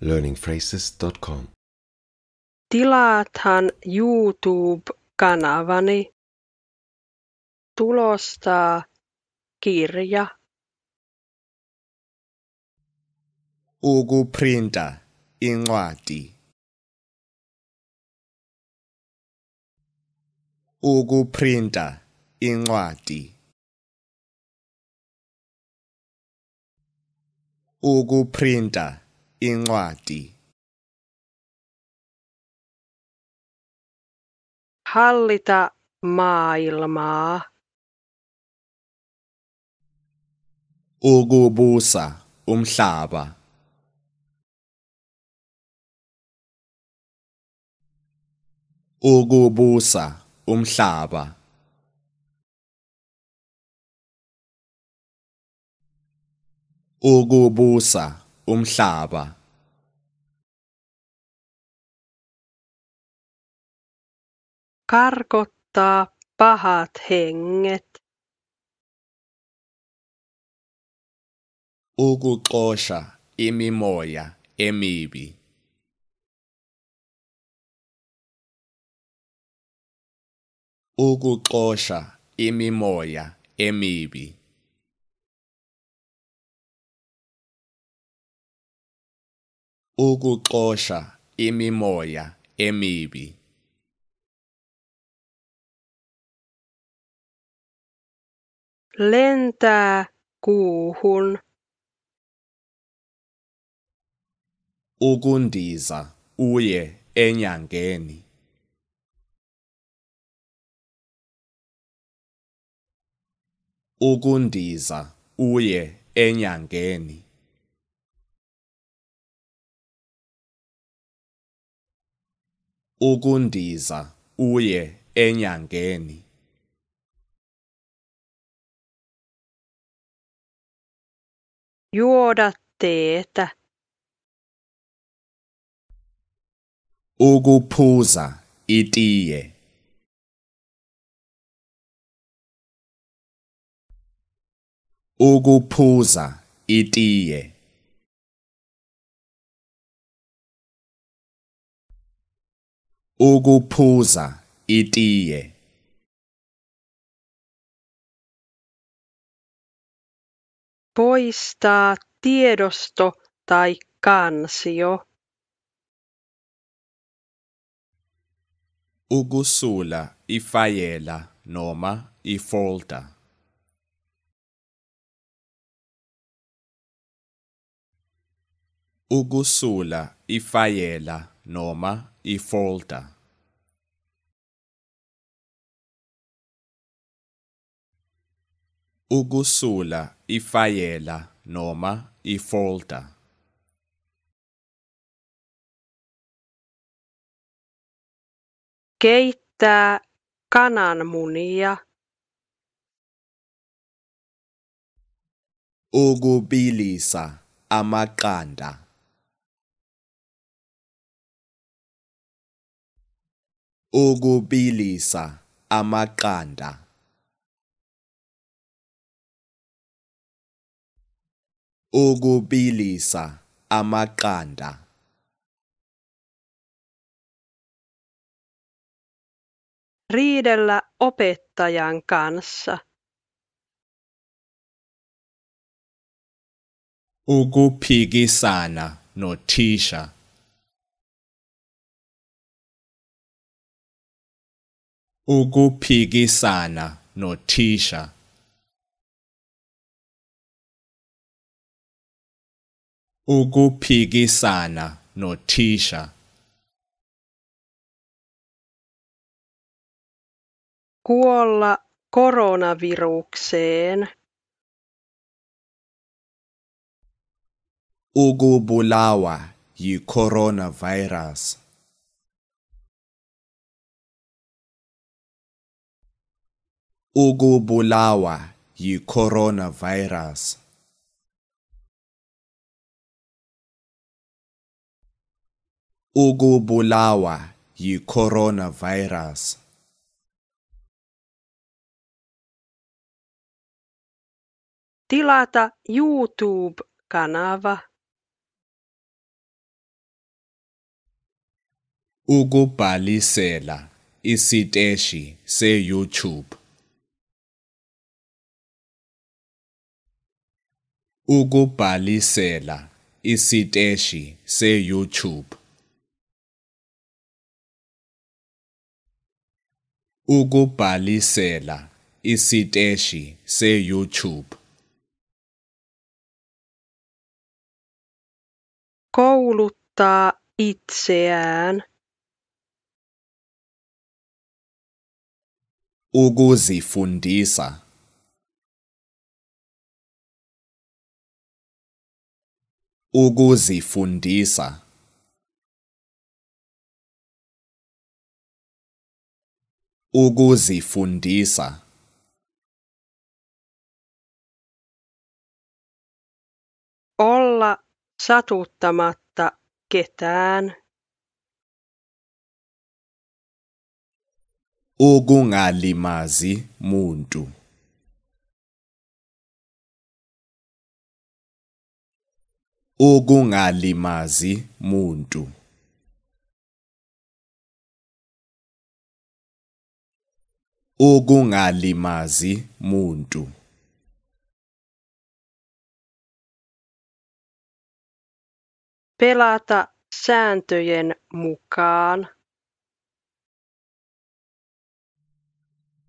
learningphrases.com. Tilaathan YouTube-kanavani. Tulostaa kirja. Ukuprinta incwadi. Ukuprinta incwadi. Ukuprinta incwadi hallita maailmaa ukubusa umhlaba ukubusa umhlaba ukubusa umhlaba karkottaa pahat henget ukuxosha imimoya emibi ukuxosha imimoya emibi ukuxosha imimoya emibi lentää kuuhun ukundiza uye enyangeni ukundiza uye enyangeni ukundiza uye enyangeni juoda teetä ukuphuza itiye ukuphuza itiye ukuphuza itiye poistaa tiedosto tai kansio Ugusula ifayela noma ifolta. Ugusula ifayela noma ifolta. ukusula ifayela noma ifolda keittää kananmunia ukubilisa amaqanda ukubilisa amaqanda ukubilisa amaqanda riidellä opettajan kanssa ukuphikisana nothisha ukuphikisana nothisha ukuphikisana nothisha kuolla koronavirukseen ukubulawa yi-coronavirus ukubulawa yi-coronavirus ukubulawa yi-coronavirus Tilata YouTube-kanava. Ukubhalisela isiteshi se-YouTube. Ukubhalisela isiteshi se-YouTube. ukubhalisela isiteshi se-YouTube. Kouluttaa itseään. Ukuzifundisa. Ukuzifundisa. Ukuzifundisa Olla satuttamatta ketään. Ukungalimazi muntu. Ukungalimazi muntu. ukungalimazi muntu pelata sääntöjen mukaan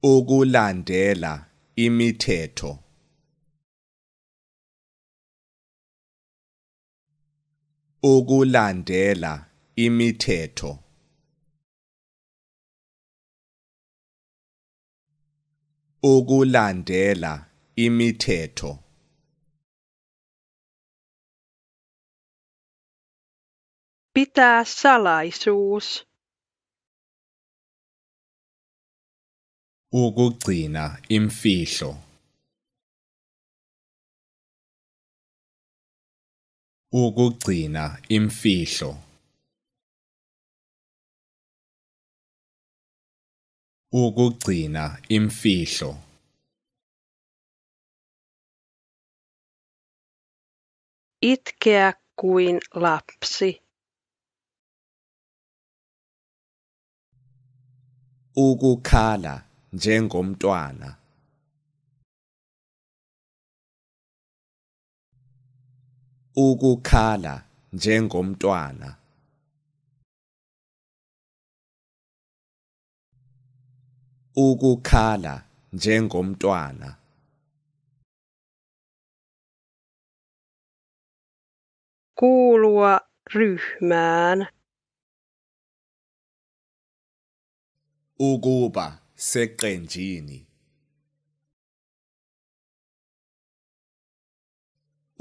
ukulandela imithetho ukulandela imithetho ukulandela imithetho Pitää salaisuus. Ukugcina imfihlo. Ukugcina imfihlo. ukugcina imfihlo Itkeä kuin lapsi. Ukukhala njengomntwana. Ukukhala njengomntwana. ukukhala njengomntwana kuulua ryhmään ukuba seqenjini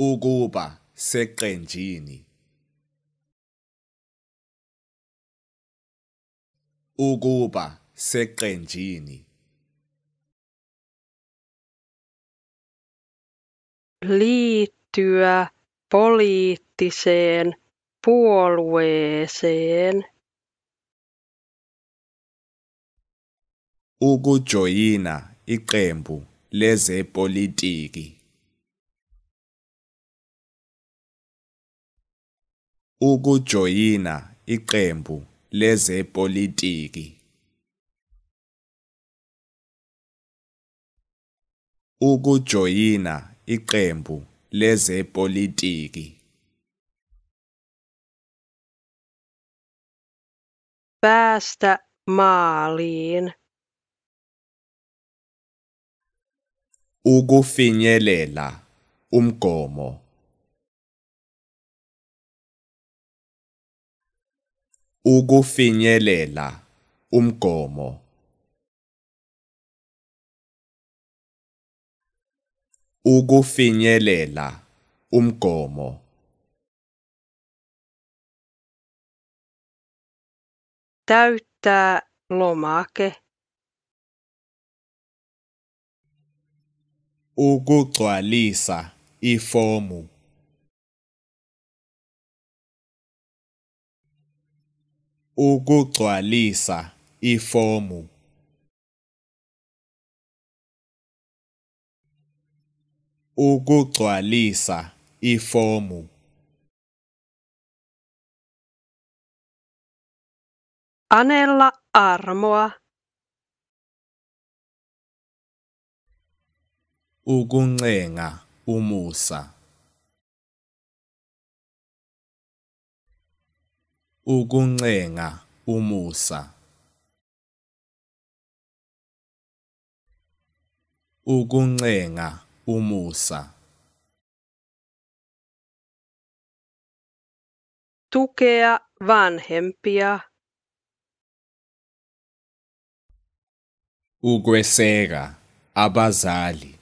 ukuba seqenjini ukuba seqenjini liittyä poliittiseen puolueeseen ukujoyina iqembu lezepolitiki ukujoyina iqembu lezepolitiki ukujoyina iqembu lezepolitiki päästä maaliin ukufinyelela umgomo ukufinyelela umgomo ukufinyelela umgomo täyttää lomake ukugcwalisa ifomu ukugcwalisa ifomu ukugcwalisa ifomu Anella armoa. Ukuncenga umusa. Ukuncenga umusa. Ukuncenga almoça. Tukea vanhempia. Ukweseka, abazali.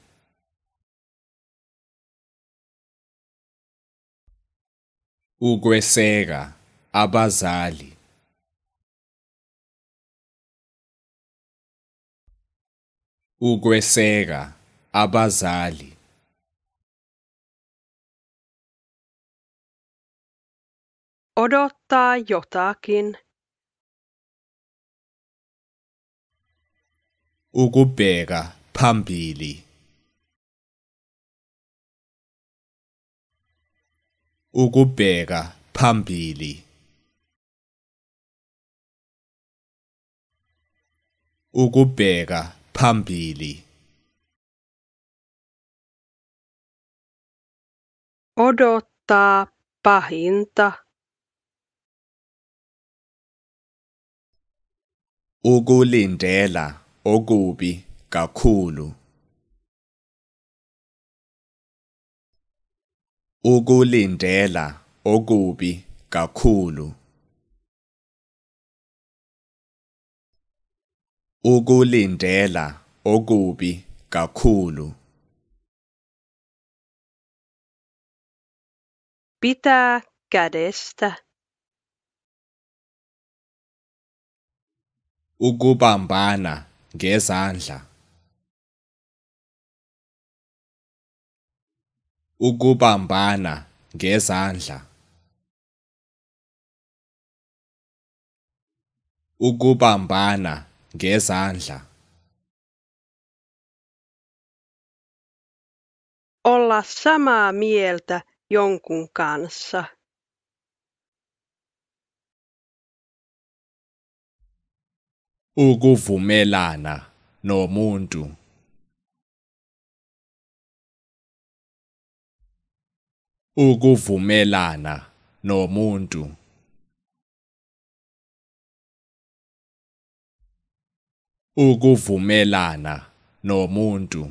Ukweseka, abazali. Ukweseka, abazali odottaa jotakin ukubheka phambili ukubheka phambili ukubheka phambili Odottaa pahinta. Ukulindela okubi kakhulu. Ukulindela okubi kakhulu. Ukulindela okubi kakhulu. pitää kädestä. ukubambana ngezandla ukubambana ngezandla ukubambana ngezandla olla samaa mieltä jonkun kanssa ukuvumelana nomuntu ukuvumelana nomuntu ukuvumelana nomuntu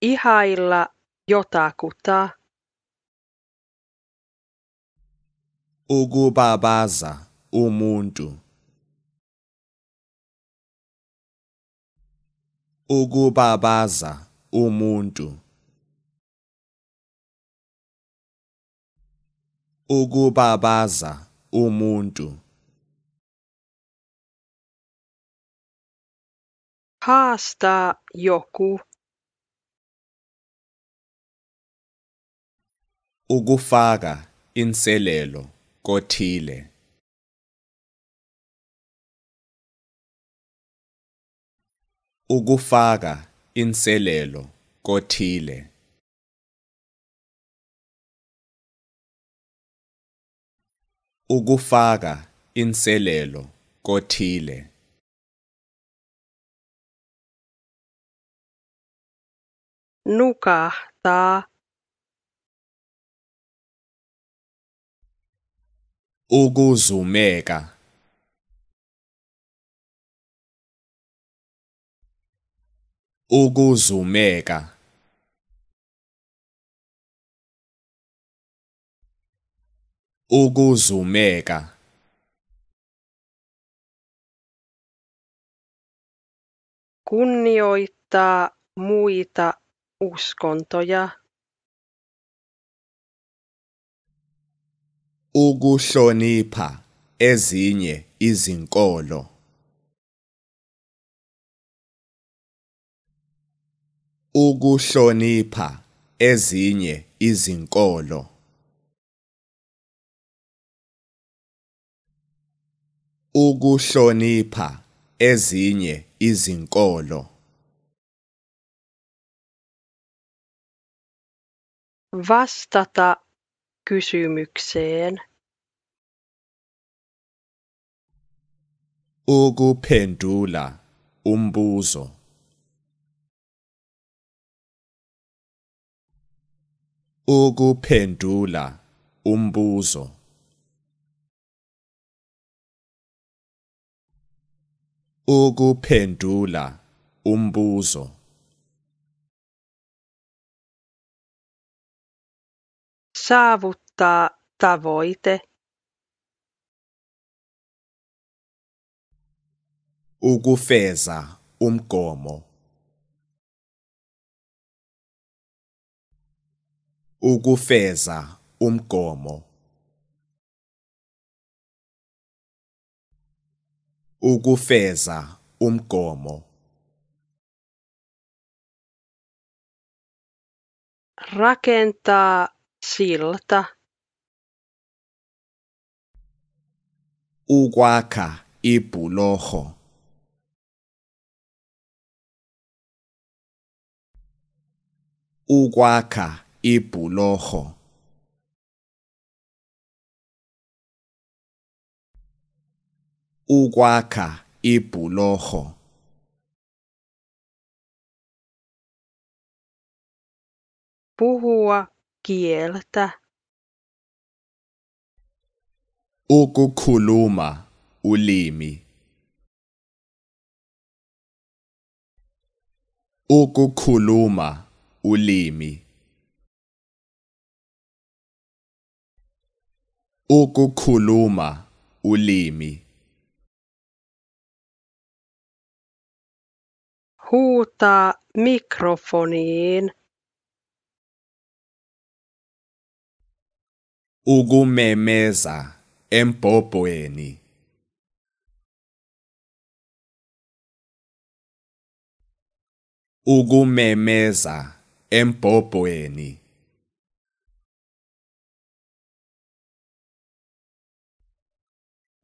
ihailla jotakuta. ukubabaza umuntu ukubabaza umuntu ukubabaza umuntu haastaa joku ukufaka inselelo kothile ukufaka inselelo kothile ukufaka inselelo kothile nuka ta ukuzumeka ukuzumeka ukuzumeka kunnioittaa muita uskontoja ukuhlonipha ezinye izinkolo ukuhlonipha ezinye izinkolo ukuhlonipha ezinye izinkolo vastata kysymykseen ukuphendula umbuzo ukuphendula umbuzo ukuphendula umbuzo saavuttaa tavoite ukufeza umgomo ukufeza umgomo ukufeza umgomo rakentaa silta ukwakha ibhuloho ukwakha ibhulorho ukwakha ibhulorho puhua kieltä ukukhuluma ulimi ukukhuluma ulimi ukukhuluma ulimi huutaa mikrofoniin ukumemeza embhobhweni ukumemeza empopweni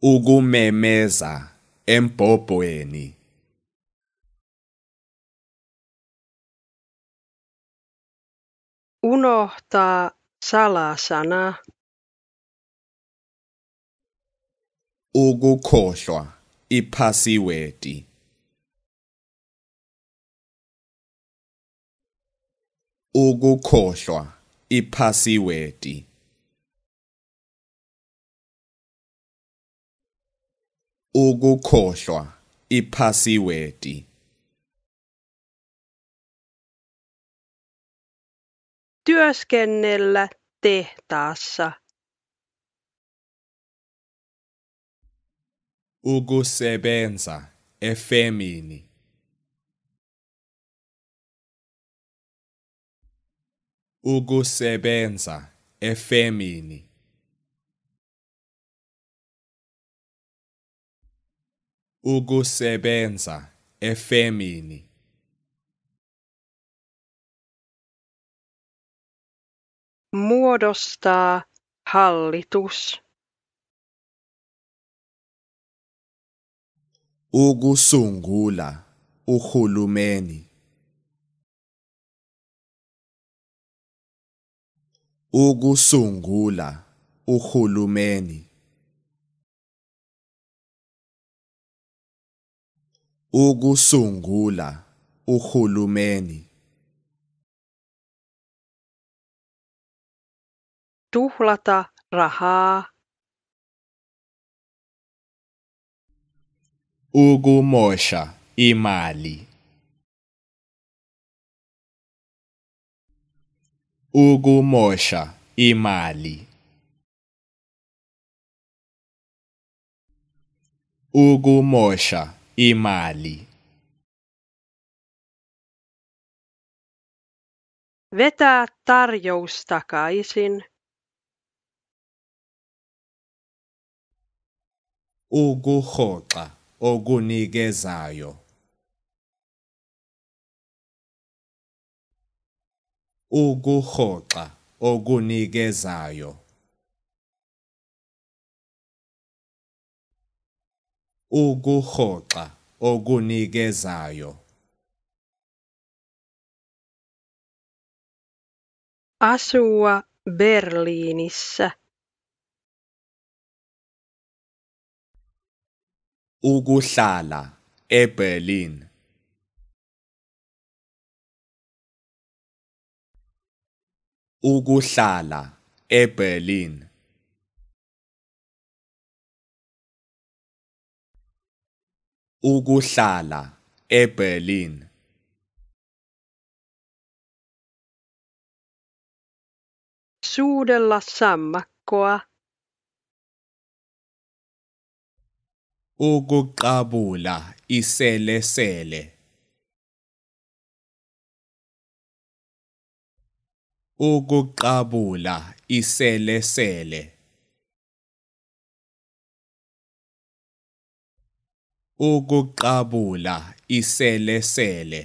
ukumemeza empopweni unohtaa salasana ukukhohlwa iphasiwedi ukukhohlwa ipassword ukukhohlwa ipassword työskennellä tehtaassa ukusebenza efemini ukusebenza efemini ukusebenza efemini muodostaa hallitus ukusungula uhulumeni ukusungula uhulumeni ukusungula uhulumeni tuhlata rahaa ukumosha imali Ugu Mosha Imali. Mali. Ugu Mosha e Mali. Vetää tarjous takaisin. Ukuhoxa okunikezayo. ukuhoxa okunikezayo ukuhoxa okunikezayo asua Berliinissä ukuhlala eBerlin ukuhlala eBerlin ukuhlala eBerlin suudella sammakkoa ukuqabula iselesele ukuqabula iselesele ukuqabula iselesele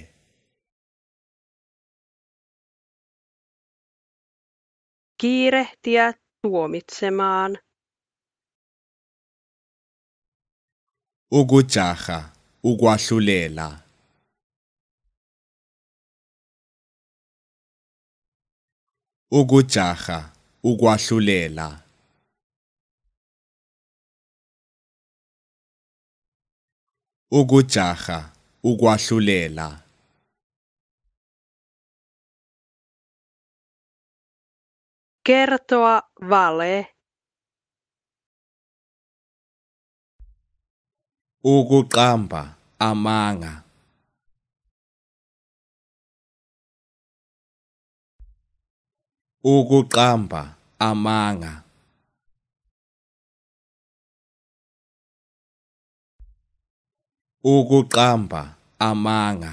kiirehtiä tuomitsemaan ukujaha ukwahlulela ukujaha ukwahlulela ukujaha ukwahlulela kertoa vale ukuqamba amanga ukuqamba amanga ukuqamba amanga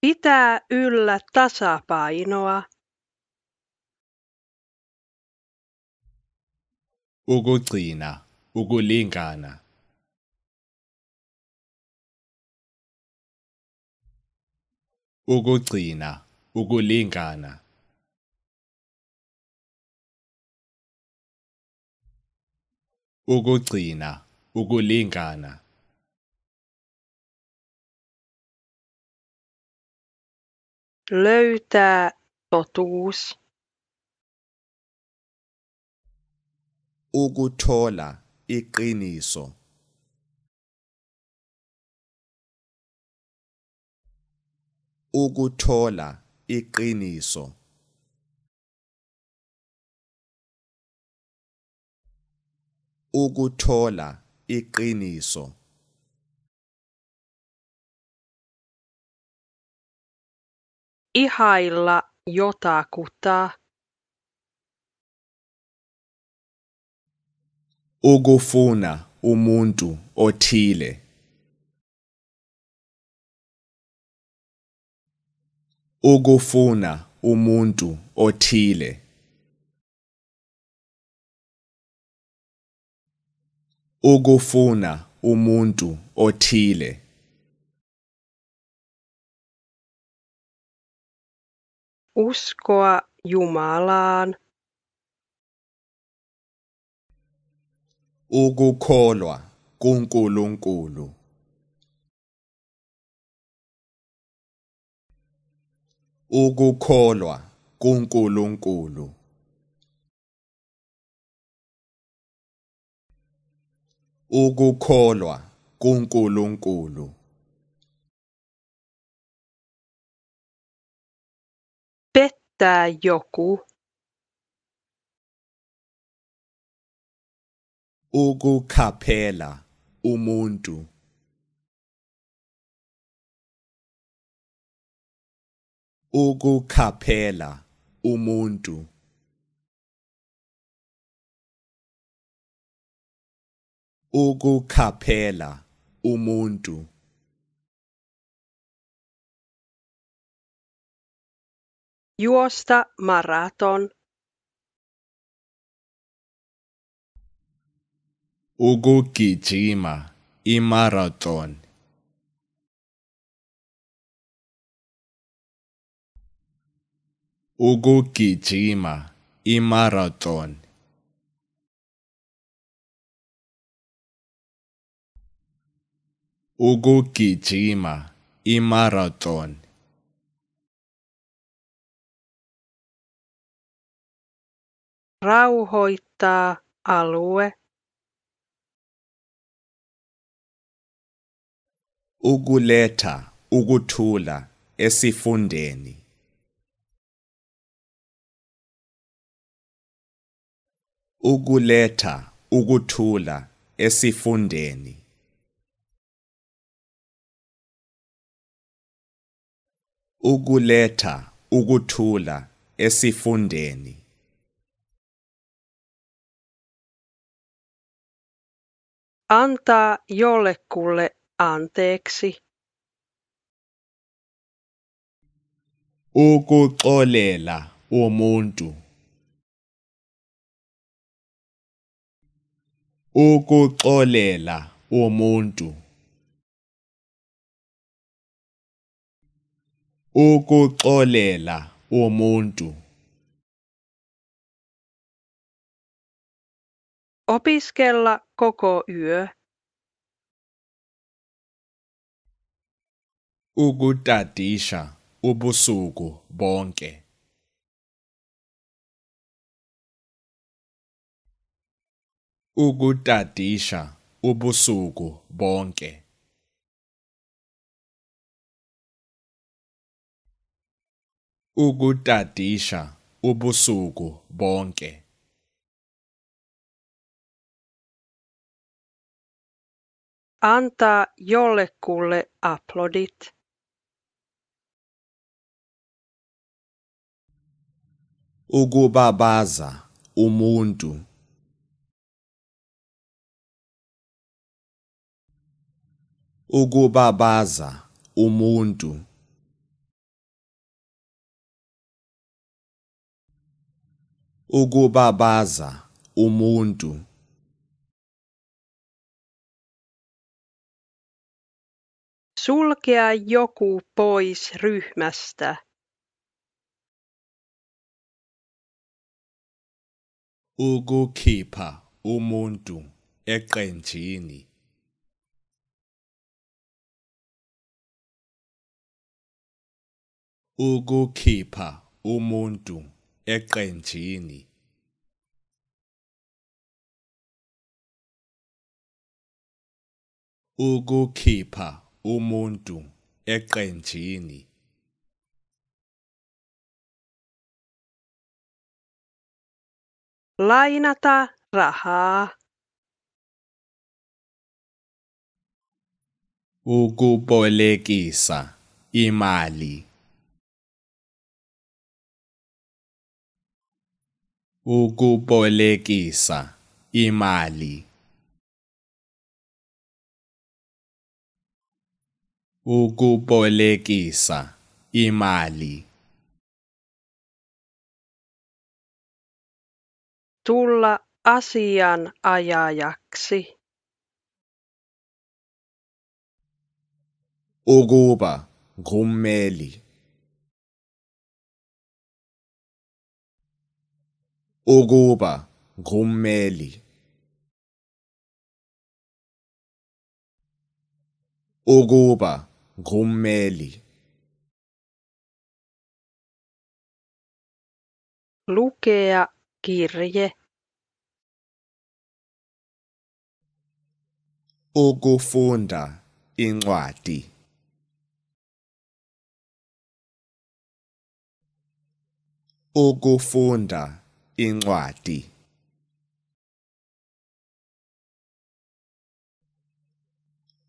Pitää yllä tasapainoa. Ukugcina, ukulingana. ukugcina ukulingana ukugcina ukulingana löytää totuus ukuthola iqiniso ukuthola iqiniso ukuthola iqiniso ihailla jotakuta ukufuna umuntu othile ukufuna umuntu othile ukufuna umuntu othile uskoa Jumalaan ukukholwa kuNkulunkulu ukukholwa kuNkulunkulu ukukholwa kuNkulunkulu pettää joku ukukhaphela umuntu ukukhaphela umuntu ukukhaphela umuntu juosta maraton ukugijima imarathon Ukugijima imarathon Ukugijima imarathon Rauhoittaa alue Ukuletha ukuthula esifundeni ukuletha ukuthula esifundeni ukuletha ukuthula esifundeni antaa jollekulle anteeksi ukuxolela umuntu ukuxolela umuntu ukuxolela umuntu opiskella koko yö ukutadisha ubusuku bonke ukutadisha ubusuku bonke ukutadisha ubusuku bonke antaa jollekulle aplodit ukubabaza umuntu ukubabaza umuntu ukubabaza umuntu sulkea joku pois ryhmästä ukukhipha umuntu eqenjini ukukhipha umuntu eqenjini ukukhipha umuntu eqenjini lainata rahaa ukubolekisa imali ukubolekisa imali ukubolekisa imali tulla asianajajaksi ukuba ngummeli ukuba ngummeli ukuba ngummeli lukea kirje ukufunda incwadi ukufunda incwadi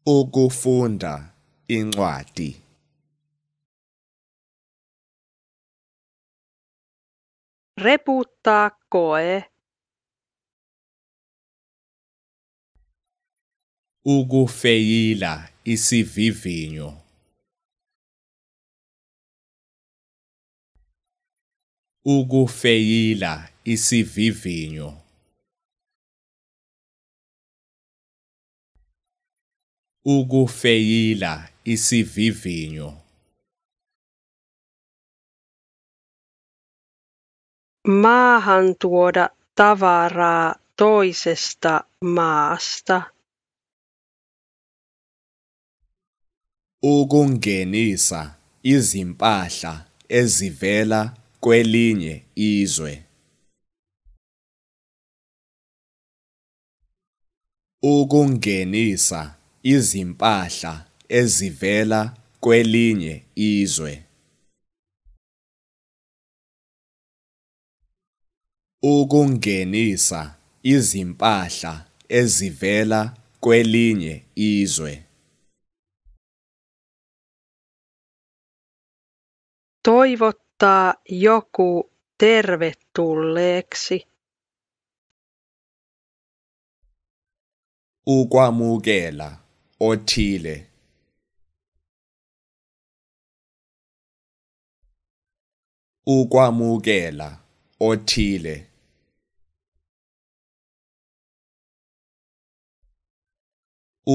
ukufunda incwadi reputtaa koe ukufeyila isivivinyo ukufeyila isivivinyo ukufeyila isivivinyo maahan tuoda tavaraa toisesta maasta ukungenisa izimpahla ezivela kwelinye izwe Ukungenisa izimpahla ezivela kwelinye izwe ukungenisa izimpahla ezivela kwelinye izwe Toivottaa joku tervetulleeksi ukwamukela othile ukwamukela othile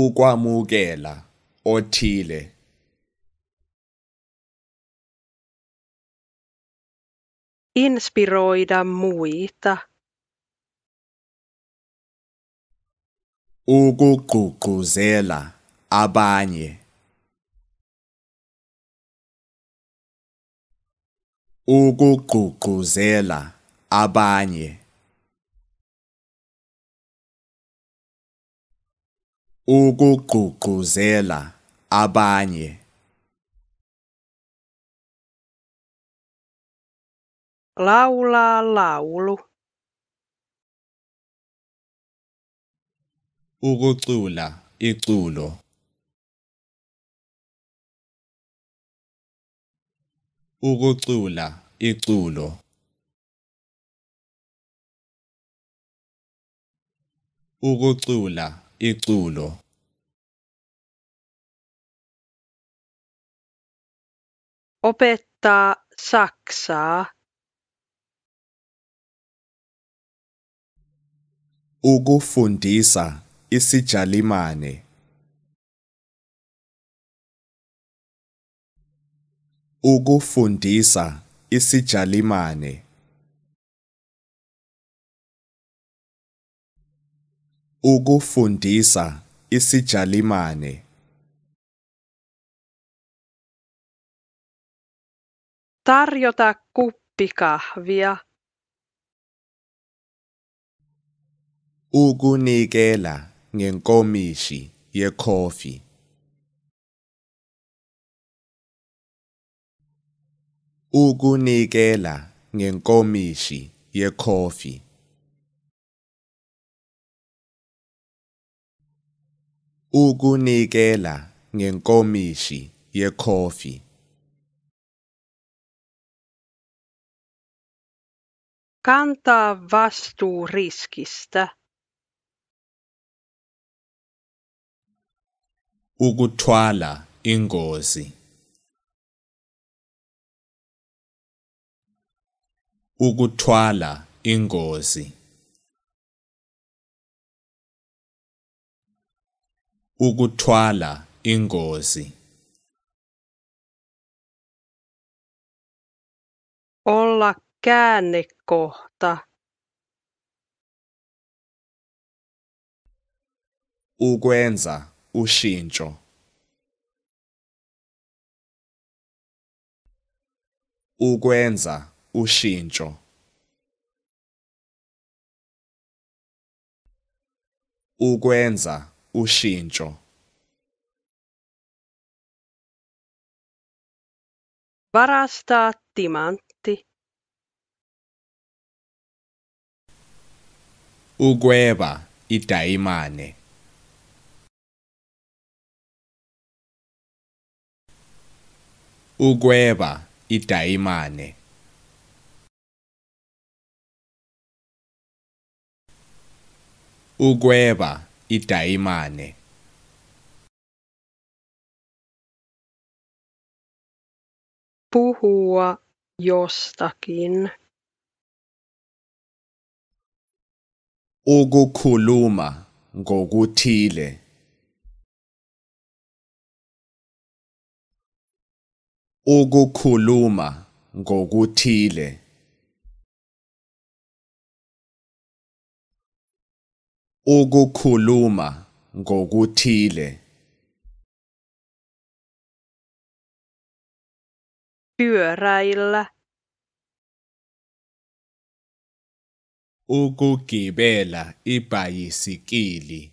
ukwamukela othile inspiroida muita ukugqugquzela abanye ukugqugquzela abanye ukugqugquzela abanye laulaa laulu Ukucula iculo Ukucula iculo Ukucula iculo Opettaa saksaa Ukufundisa isijalimane ukufundisa isijalimane ukufundisa isijalimane tarjota kuppikahvia ukunikela ngenkomishi yekhofi ukunikela ngenkomishi yekhofi ukunikela ngenkomishi yekhofi kantaa vastuu riskistä ukuthwala ingozi ukuthwala ingozi ukuthwala ingozi olla käännekohta ukwenza ushintsho ukwenza ushintsho ukwenza ushintsho varastaa timantti ukweba idayimane ukweba idayimane ukweba idayimane puhua jostakin ukukhuluma ngokuthile ukukhuluma ngokuthile ukukhuluma ngokuthile pyöräillä ukugibela ibhayisikili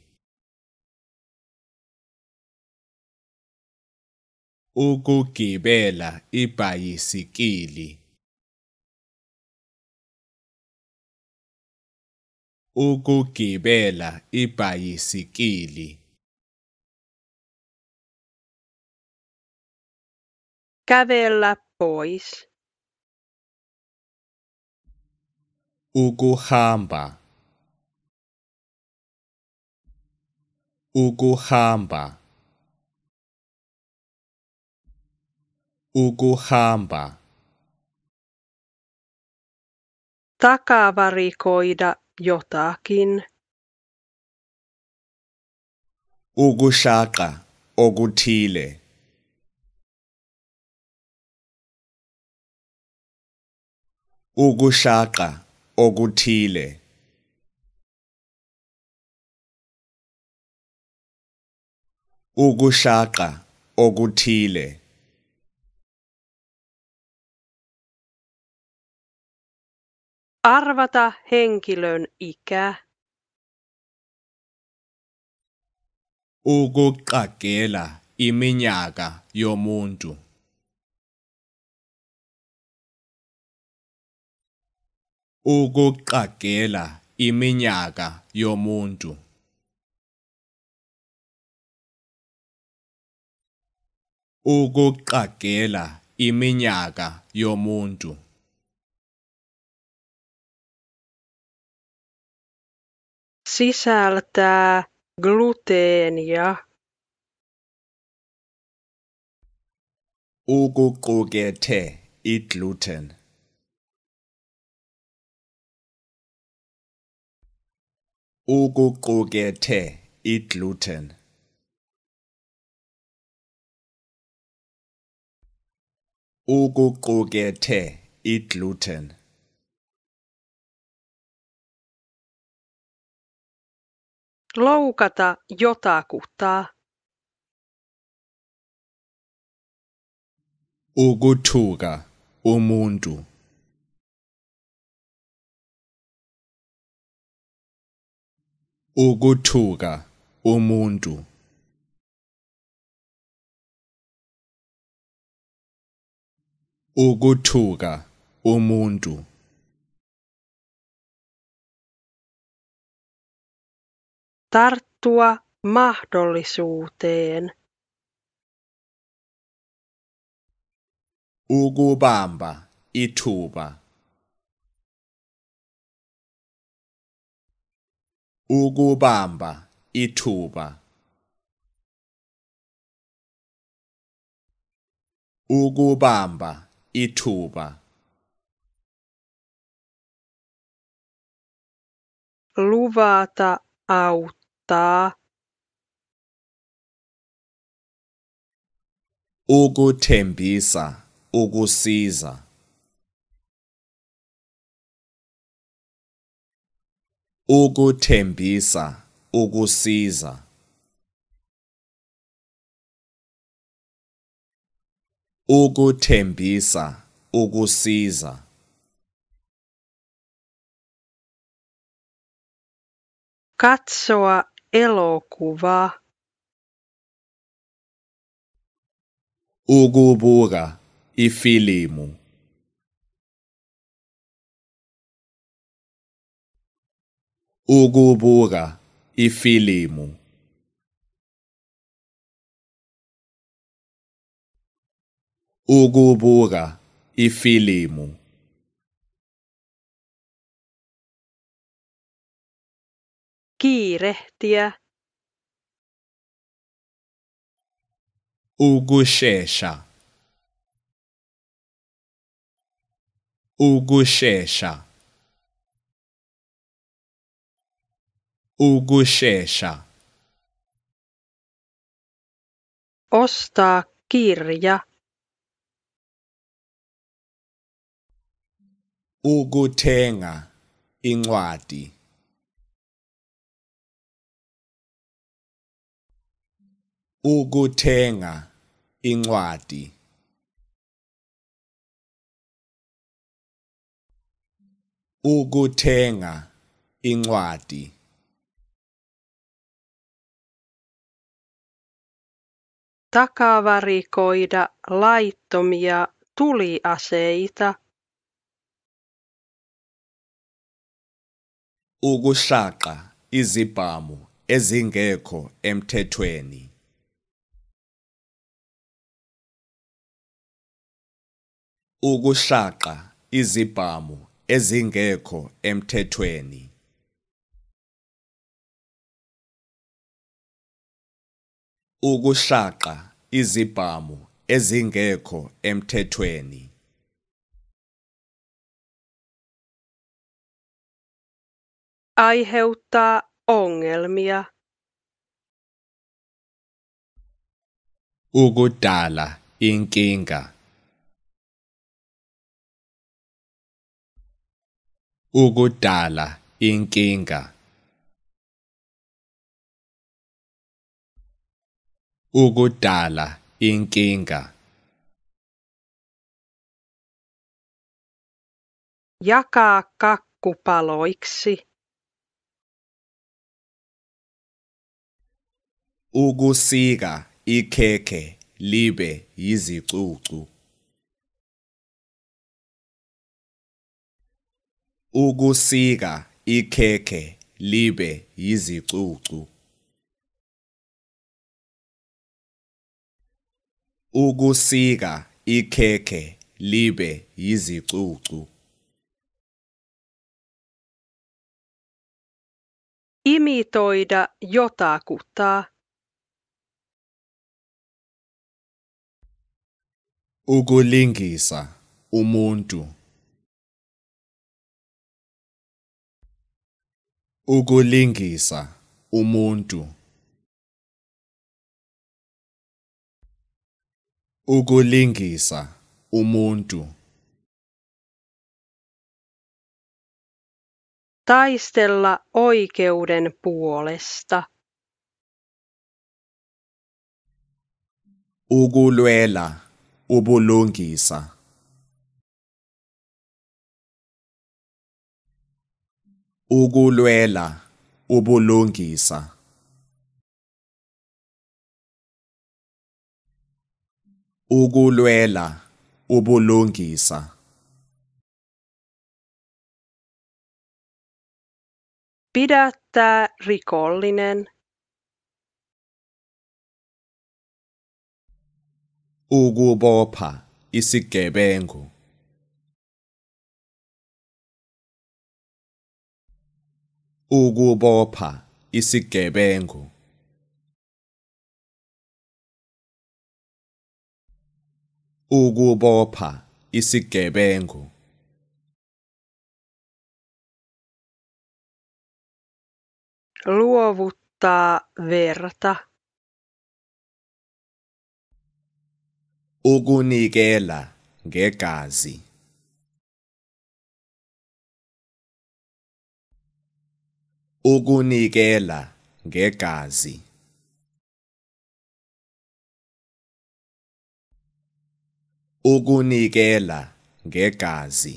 ukugibela ibhayisikili ukugibela ibhayisikili kävellä pois ukuhamba ukuhamba Ukuhamba. Takavarikoida jotakin. Ukushaqa okuthile. Ukushaqa okuthile. ugu okuthile. Arvata henkilön ikä. ukuqagela iminyaka yomuntu ukuqagela iminyaka yomuntu ukuqagela iminyaka yomuntu sisältää gluteenia. ukuqukethe igluten ukuqukethe igluten ukuqukethe igluten loukata jotakuta Ugutuga umuntu Ugutuga umuntu Ugutuga umuntu tarttua mahdollisuuteen. Ugubamba, Ituba. Ugubamba, Ituba. Ugubamba, Ituba. luvata out. ukuthembisa ukusiza ukuthembisa ukusiza ukuthembisa ukusiza katsoa elokuva Ugubuga e Filimo Ugubuga e Filimo Ugubuga e Filimo Kiirehtiä. Ugushesha. Ugushesha. Ugushesha. Ostaa kirja. Ukuthenga incwadi. ukuthenga incwadi ukuthenga incwadi takavarikoida laittomia tuliaseita ukushaqa izibhamu ezingekho emthethweni ukushaqa izibhamu ezingekho emthethweni ukushaqa izibhamu ezingekho emthethweni aiheuttaa ongelmia ukudala inkinga ukudala inkinga ukudala inkinga jakaa kakkupaloiksi ukusika ikhekhe libe yizicucu ukusika ikhekhe libe yizicucu ukusika ikhekhe libe yizicucu imitoida jotakuta ukulingisa umuntu ukulingisa umuntu ukulingisa umuntu taistella oikeuden puolesta ukulwela ubulungisa ukulwela ubulungisa ukulwela ubulungisa pidättää rikollinen ukubopha isigebengu ukubopha isigebengu ukubopha isigebengu luovuttaa verta ukunikela ngegazi ukunikela ngegazi ukunikela ngegazi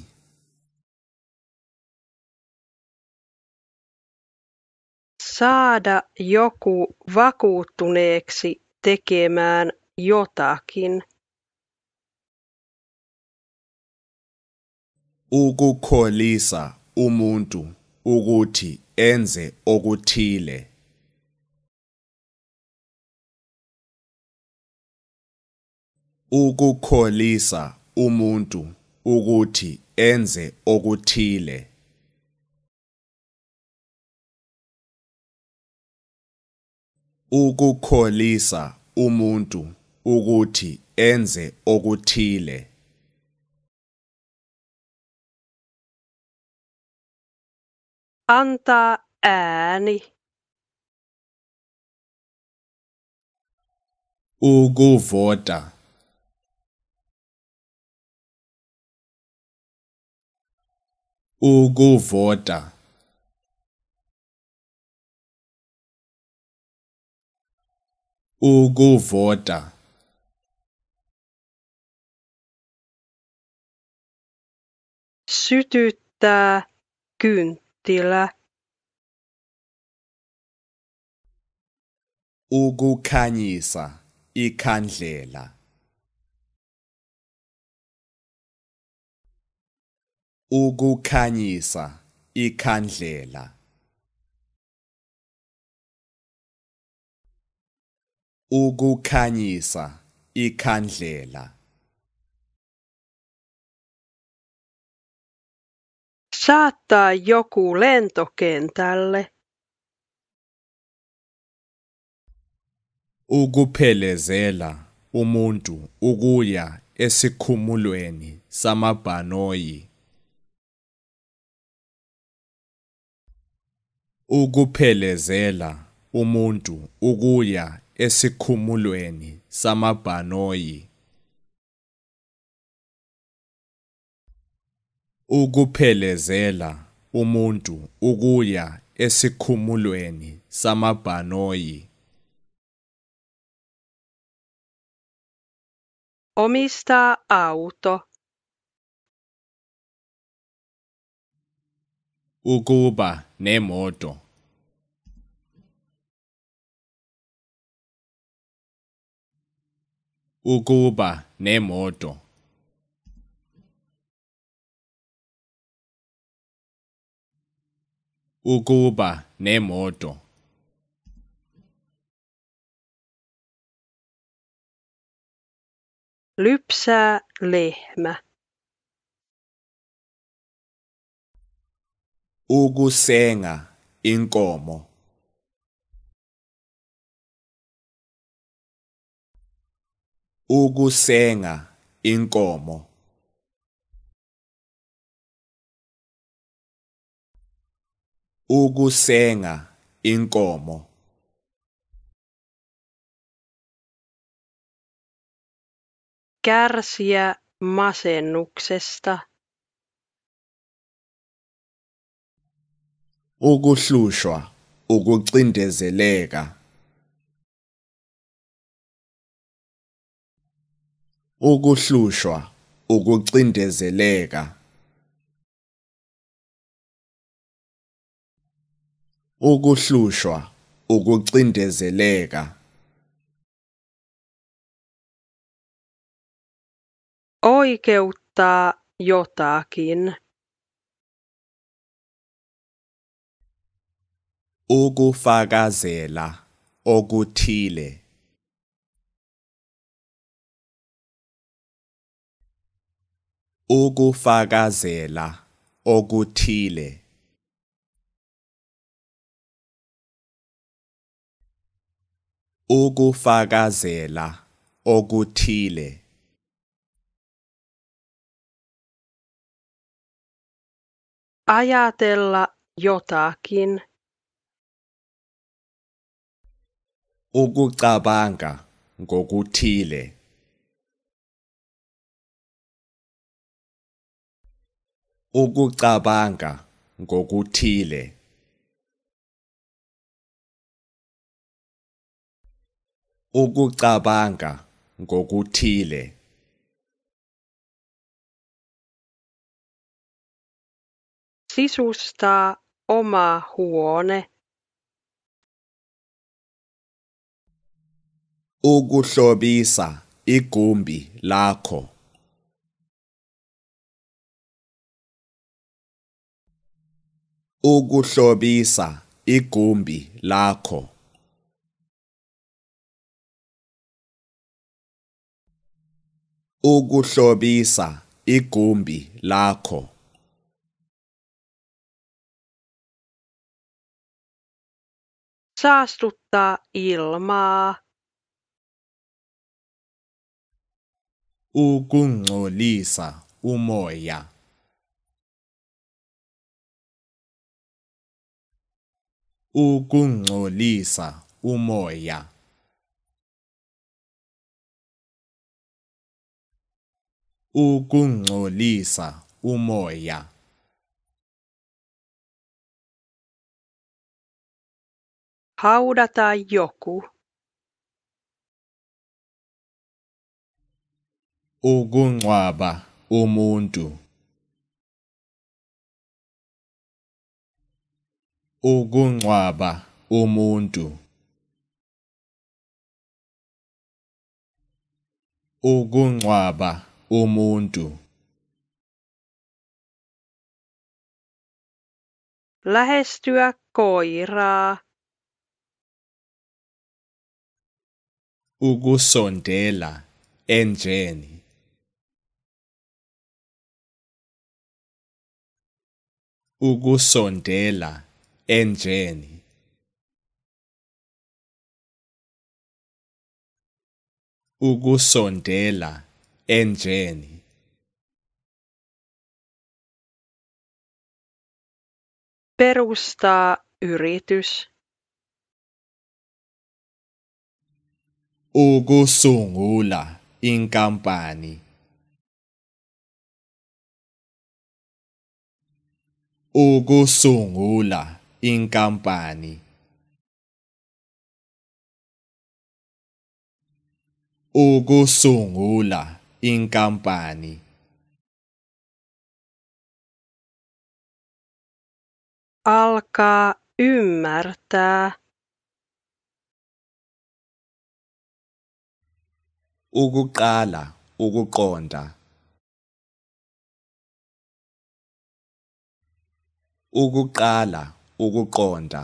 saada joku vakuuttuneeksi tekemään jotakin ukukholisa umuntu ukuthi enze okuthile ukukholisa umuntu ukuthi enze okuthile ukukholisa umuntu ukuthi enze okuthile antaa ääni. ukuvota ukuvota ukuvota sytyttää kynt ukukhanyisa ikhandlela ukukhanyisa ikhandlela ukukhanyisa ikhandlela saattaa joku lentokentälle ukuphelezela umuntu ukuya esikhumulweni samabhanoyi ukuphelezela umuntu ukuya esikhumulweni samabhanoyi ukuphelezela umuntu ukuya esikhumulweni samabhanoyi. Omistaa auto. Ukuba nemoto. Ukuba nemoto. ukuba nemoto lypsää lehmä ukusenga inkomo ukusenga inkomo ukusenga inkomo kärsiä masennuksesta ukuhlushwa ukucindezeleka ukuhlushwa ukucindezeleka ukuhlushwa ukucindezeleka oikeuttaa jotakin ukufakazela okuthile ukufakazela okuthile ukufakazela okuthile ajatella jotakin ukucabanga ngokuthile ukucabanga ngokuthile ukucabanga ngokuthile sisustaa oma huone ukuhlobisa igumbi lakho ukuhlobisa igumbi lakho ukuhlobisa igumbi lakho saastuttaa ilmaa ukungcolisa umoya ukungcolisa umoya ukungcolisa umoya haudata joku ukungcwaba umuntu ukungcwaba umuntu ukungcwaba umuntu lähestyä koiraa ukusondela enjeni ukusondela enjeni ukusondela enjeni. Perustaa yritys. Ukusungula inkampani. Ukusungula inkampani. ukusungula inkampani alkaa ymmärtää ukuqala ukuqonda ukuqala ukuqonda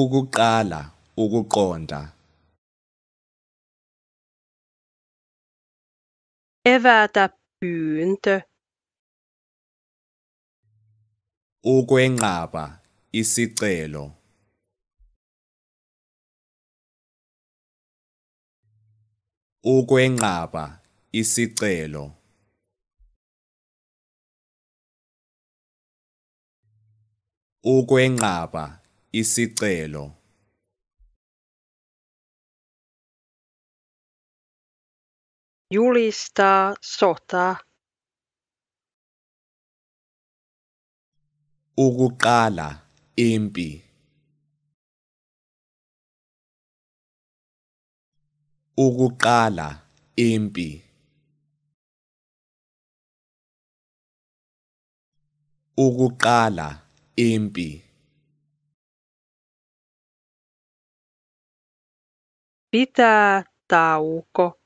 ukuqala ukuqonda evätäpyyntö ukwenqaba isicelo ukwenqaba isicelo ukwenqaba isicelo julistaa sota. ukuqala impi ukuqala impi ukuqala impi pitää tauko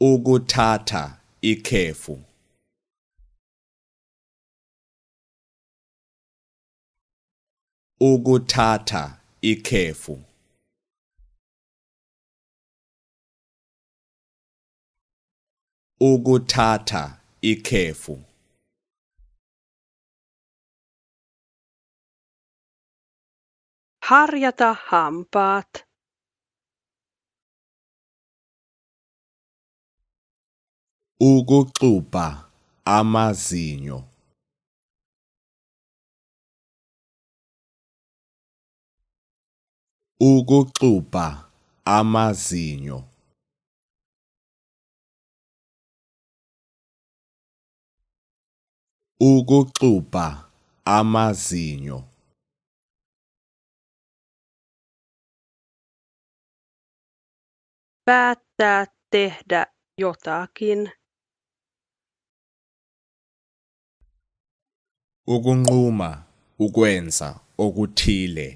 ukuthatha ikhefu ukuthatha ikhefu ukuthatha ikhefu harjata hampaat ukuxubha amazinyo ukuxubha amazinyo ukuxubha amazinyo päättää tehdä jotakin ukunquma ukwenza okuthile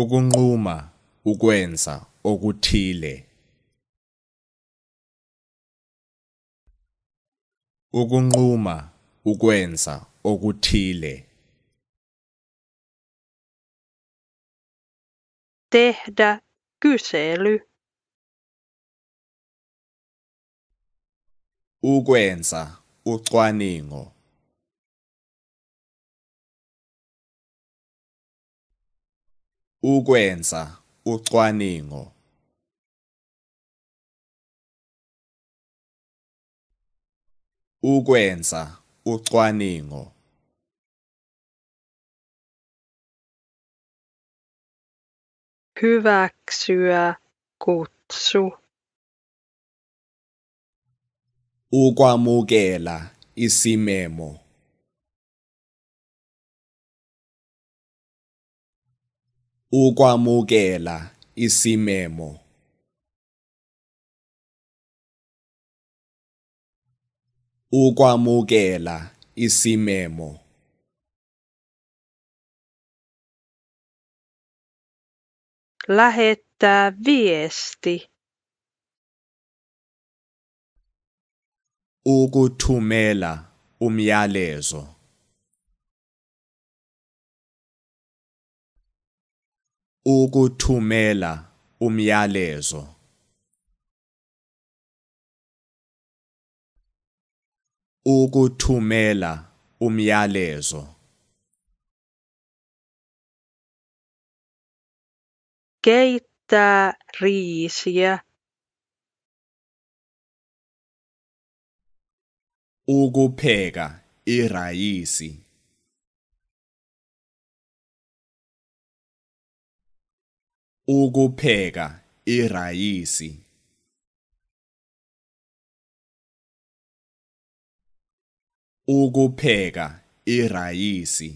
ukunquma ukwenza okuthile ukunquma ukwenza okuthile tehdä kysely ukwenza ucwaningo ukwenza ucwaningo ukwenza ucwaningo hyväksyä kutsu ukwamukela isimemo ukwamukela isimemo ukwamukela isimemo lähettää viesti ukuthumela umyalezo ukuthumela umyalezo ukuthumela umyalezo keittää riisiä ukupheka irayisi ukupheka irayisi ukupheka irayisi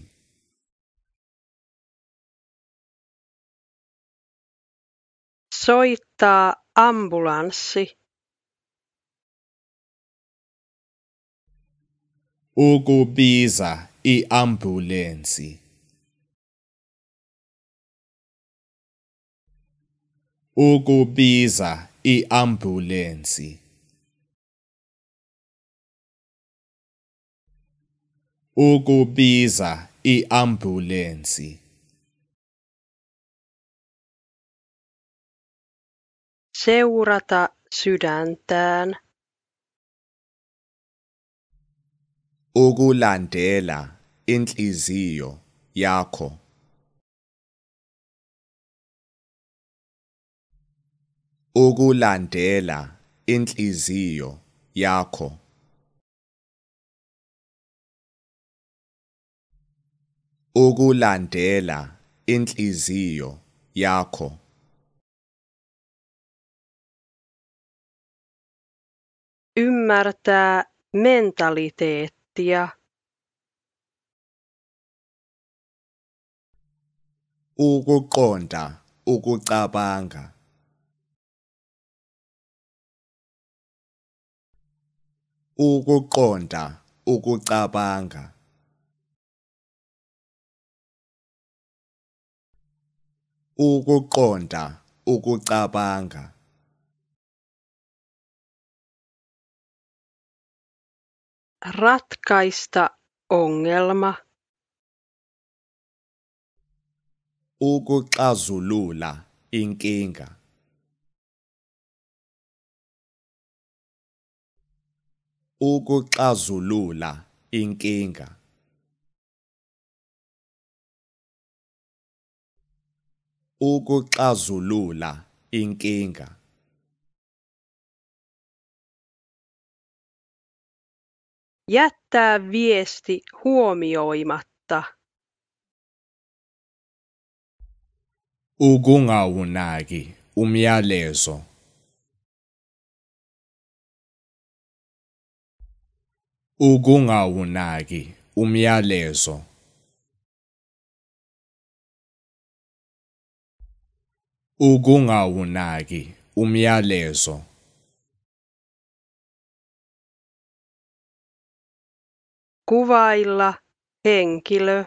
soittaa ambulanssi ukubiza iambulensi ukubiza iambulensi ukubiza iambulensi seurata sydäntään ukulandela inhliziyo yakho ukulandela inhliziyo yakho ukulandela inhliziyo yakho ymmärtää mentaliteet tía ukuqonda ukucabanga ukuqonda ukucabanga ukuqonda ukucabanga Ratkaista ongelma. Ukuxazulula inkinga. Ukuxazulula inkinga. Ukuxazulula inkinga. Jättää viesti huomioimatta Ukungawunaki umyalezo Ukungawunaki umyalezo Ukungawunaki umyalezo kuvailla henkilö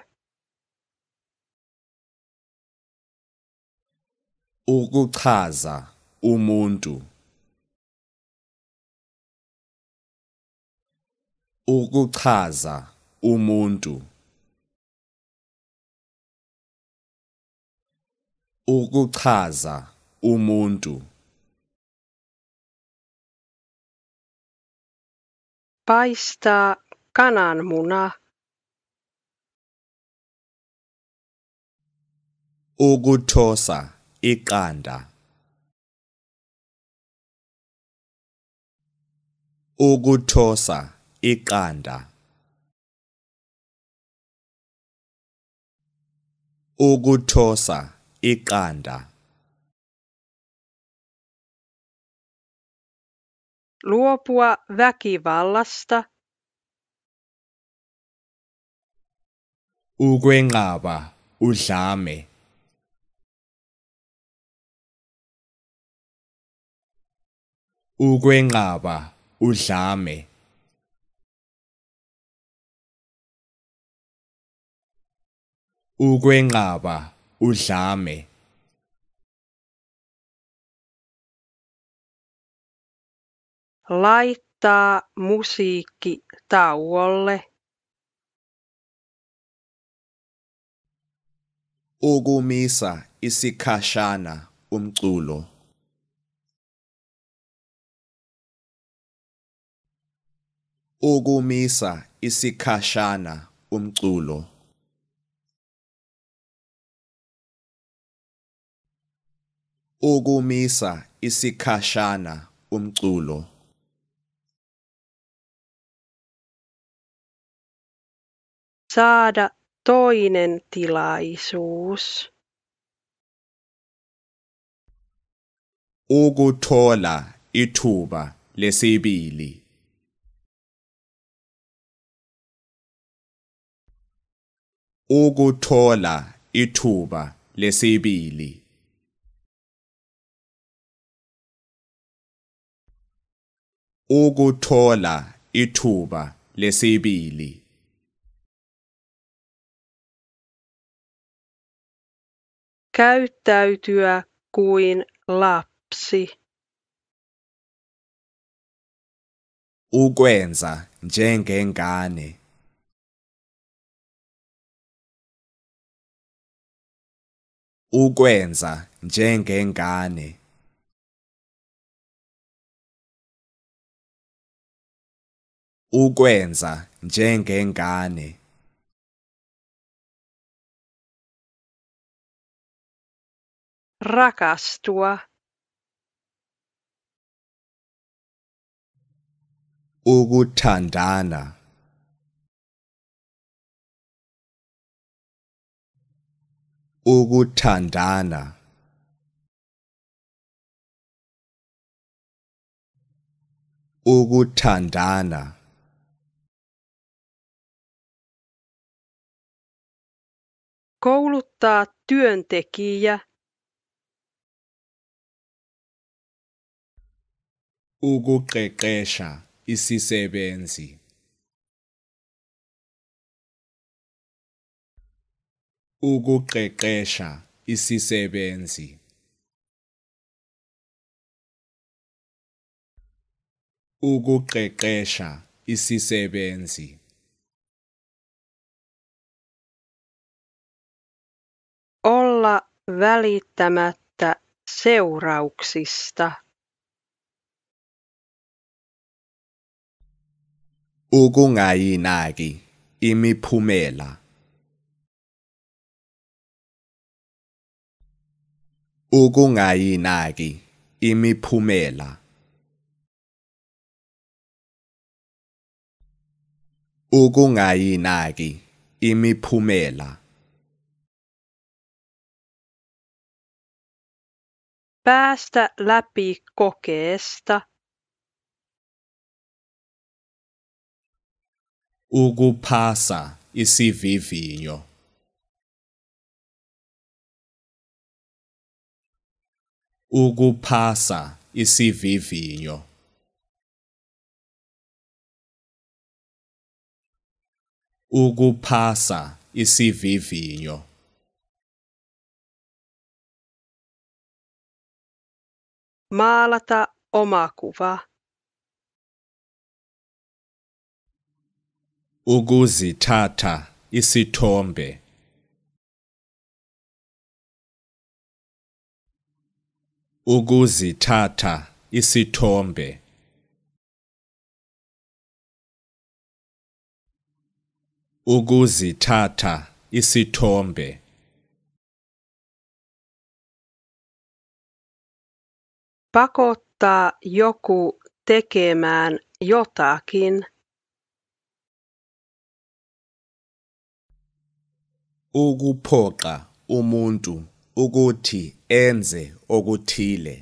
ukuchaza umuntu ukuchaza umuntu ukuchaza umuntu paistaa kananmuna Ugutosa ikanda. Ugutosa ikanda. Ugutosa ikanda. luopua väkivallasta ukwenqaba udlame ukwenqaba udlame ukwenqaba udlame laittaa musiikki tauolle ukumisa isikhashana umculo ukumisa isikhashana umculo ukumisa isikhashana umculo saada Toinen tilaisuus ukuthola ithuba lesibili ukuthola ithuba lesibili ukuthola ithuba lesibili Käyttäytyä kuin lapsi. Ukwenza njengengane. Ukwenza njengengane. Ukwenza njengengane. rakastua Ugutandana. Ugutandana. Ugutandana. kouluttaa työntekijä ukuqeqesha isisebenzi ukuqeqesha isisebenzi ukuqeqesha isisebenzi olla välittämättä seurauksista ukungayinaki imiphumela ukungayinaki imiphumela ukungayinaki imiphumela päästä läpi kokeesta ukuphasa isivivinyo ukuphasa isivivinyo ukuphasa isivivinyo maalata oma kuvaa. ukuzithatha isithombe ukuzithatha isithombe ukuzithatha isithombe pakottaa joku tekemään jotakin ukuphoqa umuntu ukuthi enze okuthile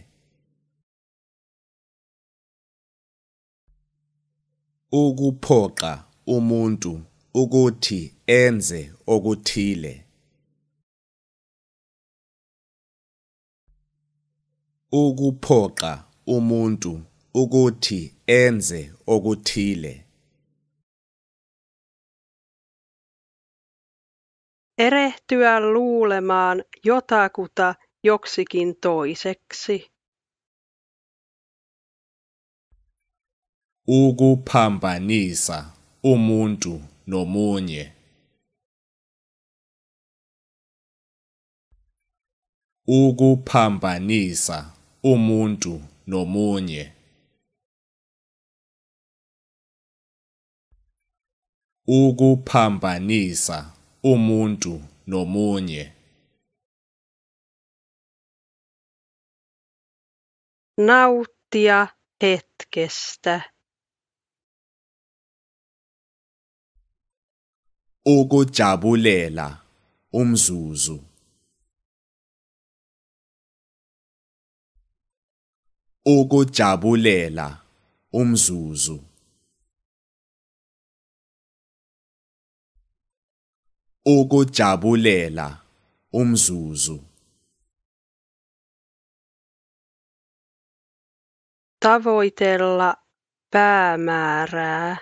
ukuphoqa umuntu ukuthi enze okuthile ukuphoqa umuntu ukuthi enze okuthile Erehtyä luulemaan jotakuta joksikin toiseksi. ukuphambanisa umuntu nomunye ukuphambanisa umuntu nomunye ukuphambanisa umuntu nomunye nauttia hetkestä ukujabulela umzuzu ukujabulela umzuzu ukujabulela umzuzu tavoitella päämäärää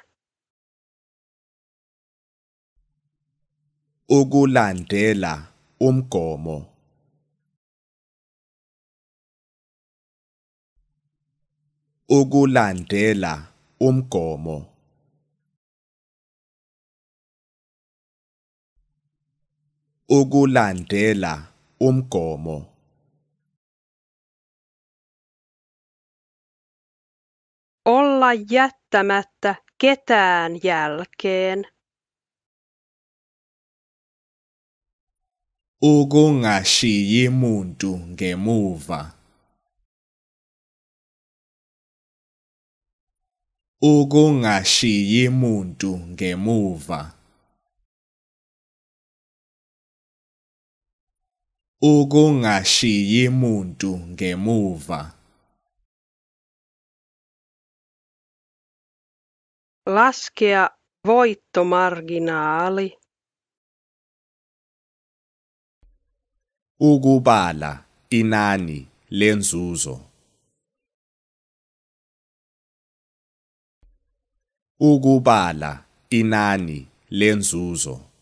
ukulandela umgomo ukulandela umgomo ukulandela umgomo olla jättämättä ketään jälkeen ukungashiyi muntu ngemuva ukungashiyi muntu ngemuva ukungashiyi muntu ngemuva laskea voittomarginaali ukubala inani lenzuzo ukubala inani lenzuzo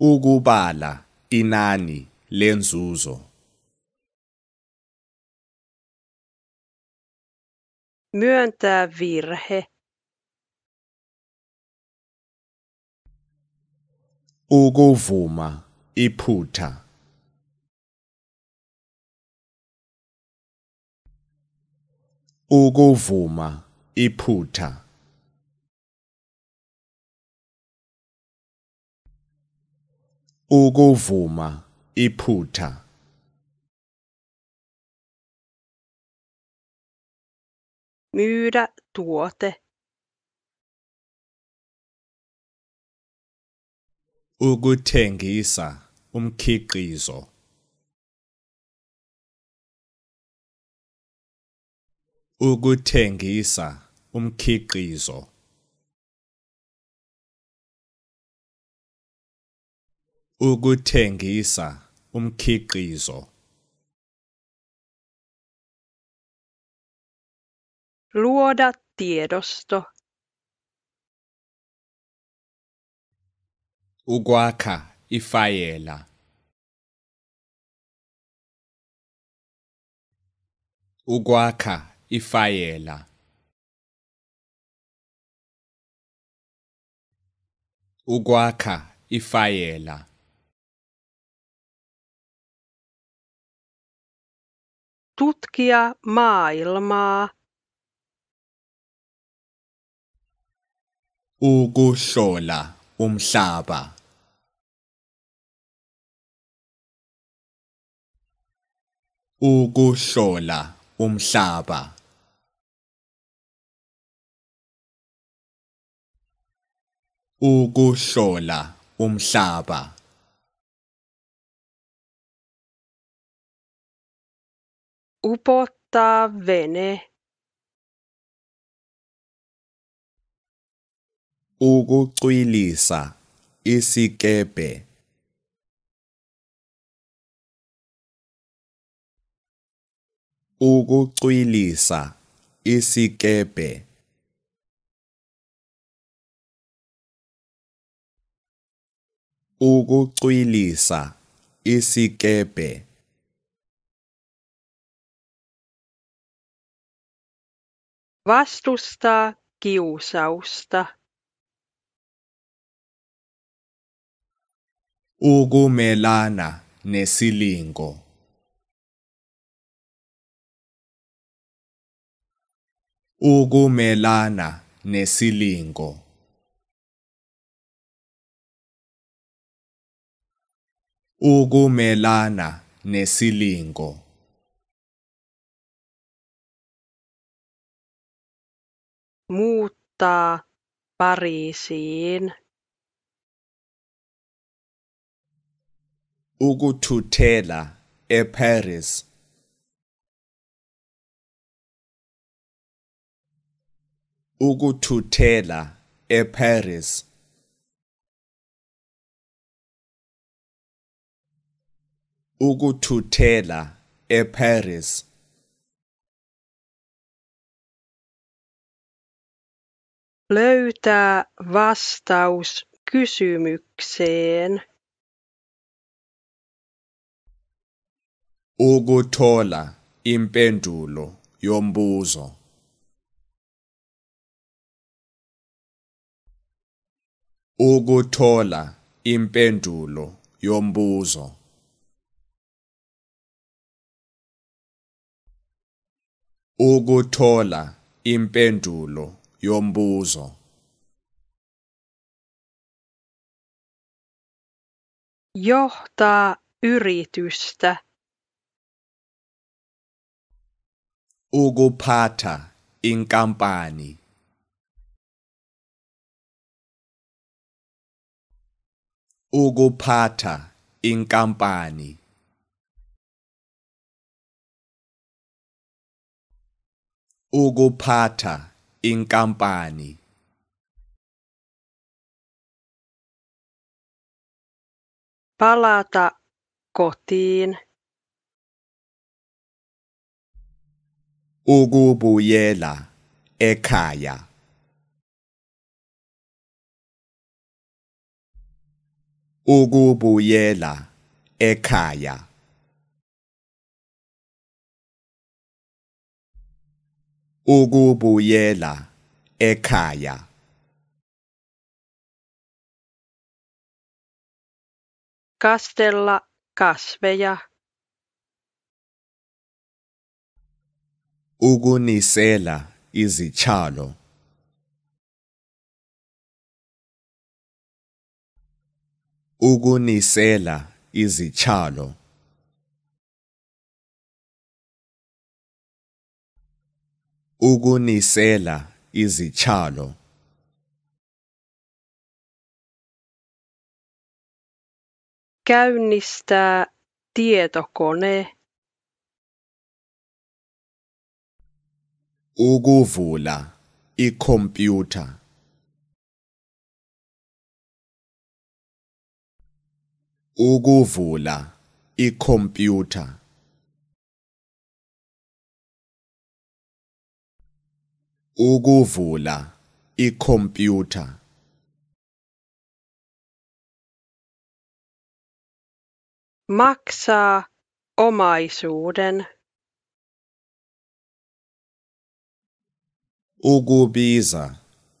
ukubala inani lenzuzo myöntää virhe ukuvuma iphutha ukuvuma iphutha ukuvuma iphutha Myydä tuote. Ukuthengisa umkhiqizo. Ukuthengisa umkhiqizo. ukuthengisa umkhiqizo luoda tiedosto ukwakha ifayela ukwakha ifayela ukwakha ifayela tutkia maailmaa. ukuhlola umhlaba ukuhlola umhlaba ukuhlola umhlaba upottaa vene ukucwilisa isikebhe ukucwilisa isikebhe ukucwilisa isikebhe Vastusta kiusausta. Ukumelana nesilingo. Ukumelana nesilingo. Ukumelana nesilingo. muuttaa Pariisiin ukuthuthela eParis ukuthuthela eParis ukuthuthela eParis Löytää vastaus kysymykseen. Ukuthola impendulo yombuzo. Ukuthola impendulo yombuzo. Ukuthola impendulo yombuzo johtaa yritystä ukuphatha inkampani ukuphatha inkampani ukuphatha inkampani palata kotiin ukubuyela ekhaya ukubuyela ekhaya ukubuyela ekhaya kastella kasveja ukunisela izitshalo ukunisela izitshalo ukunisela izitshalo käynnistää tietokone ukuvula ikhompyutha ukuvula ikhompyutha ukuvula ikhompyutha maksaa omaisuuden ukubiza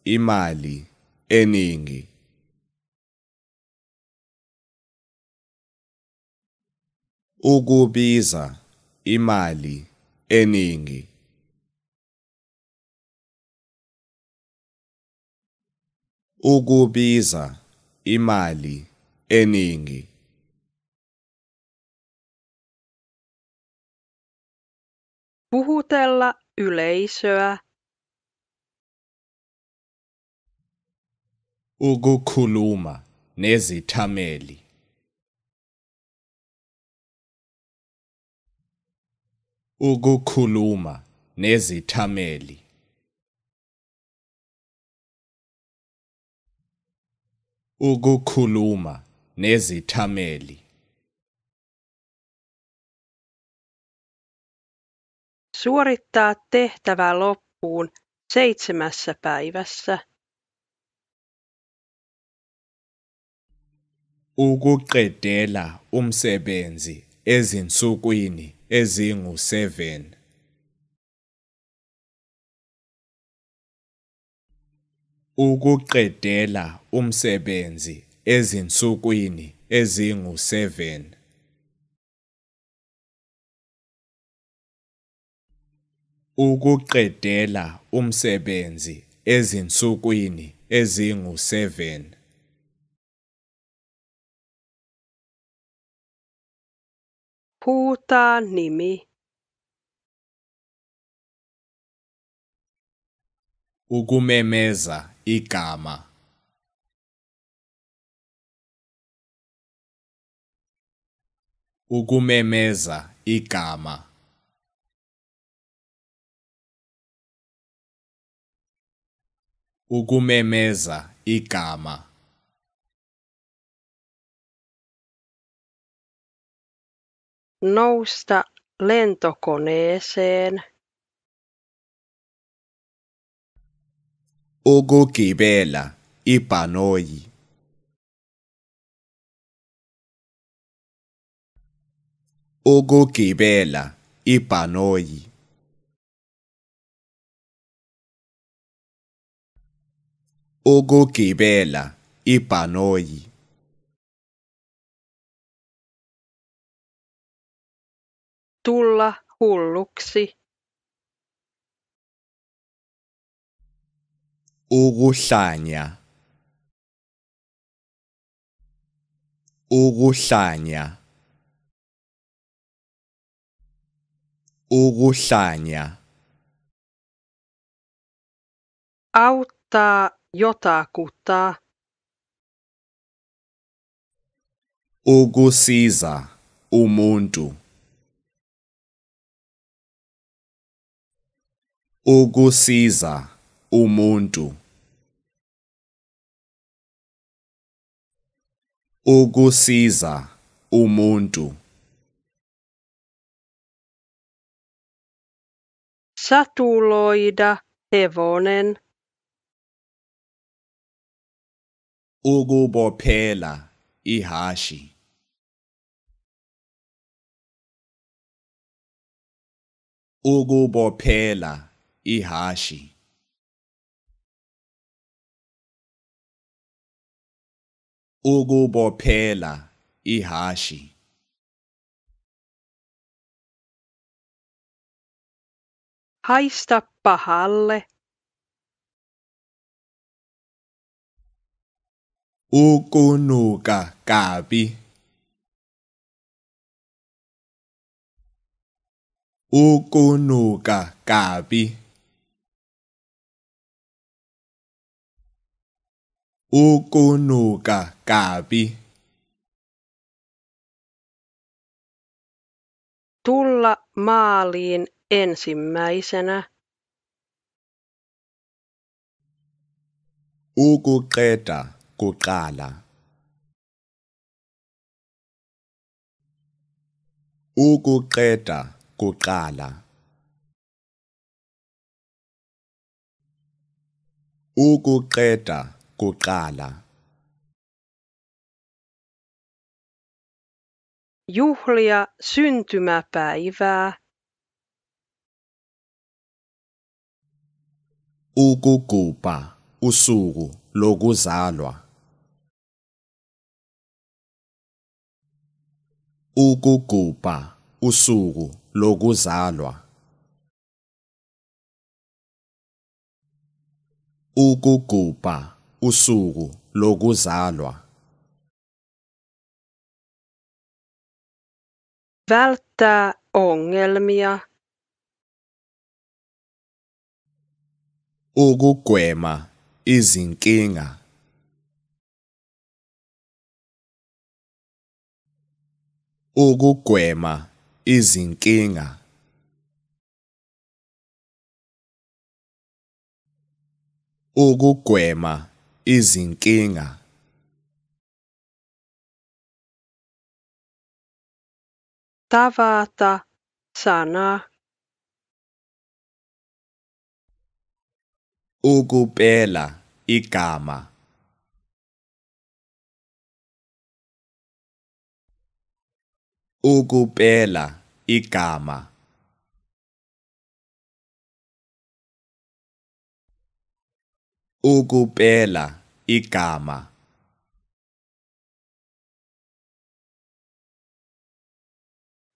imali eningi ukubiza imali eningi ukubiza imali eningi Puhutella yleisöä. Ukukhuluma nezithameli. Ukukhuluma nezithameli. ukukhuluma nezithameli Suorittaa tehtävä loppuun seitsemässä päivässä. Ukuqedela umsebenzi ezinsukwini ezingu-7 Ukuqedela umsebenzi ezinsukwini ezingu-7「ukuqedela umsebenzi ezinsukwini ezingu-7 Puhutaan nimi ukumemeza Ikama. ukumemeza igama ukumemeza igama nousta lentokoneeseen ukugibela ibhanoyi ukugibela ibhanoyi ukugibela ibhanoyi tulla hulluksi ukuhlanya ukuhlanya ukuhlanya auttaa jotakuta ukusiza umuntu ukusiza umuntu ukusiza umuntu satuloida hevonen ukubophela ihashi ukubophela ihashi ukubophela ihashi Haista pahalle. Ukunuka kabi. Ukunuka kabi. ukunuka Kabi Tulla maaliin ensimmäisenä. Ukuqeda kuqala. Ukuqeda kuqala. Ukuqeda kuqala juhlia syntymäpäivää ukukupa usuku lokuzalwa ukukupa usuku lokuzalwa usuku usuku lokuzalwa välttää ongelmia ukugwema izinkinga ukugwema izinkinga ukugwema izinkinga Tavata sana ukupela igama ukupela igama ukupela igama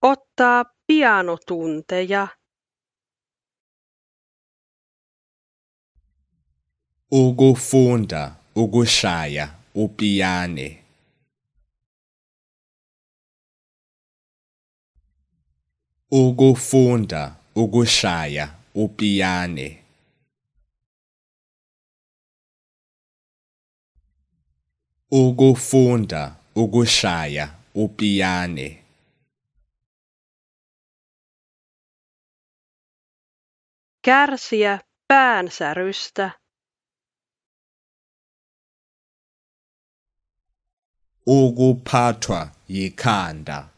ottaa pianotunteja ukufunda ukushaya upiane ukufunda ukushaya upiyane ukufunda ukushaya upiyane kärsiä päänsärystä ukuphathwa yikhanda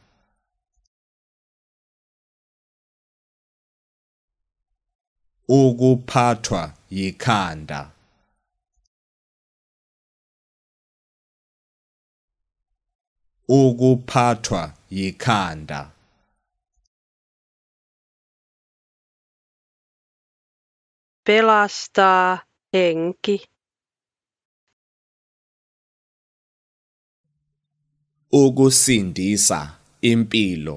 ukuphathwa yikhanda ukuphathwa yikhanda pelastaa henki ukusindisa impilo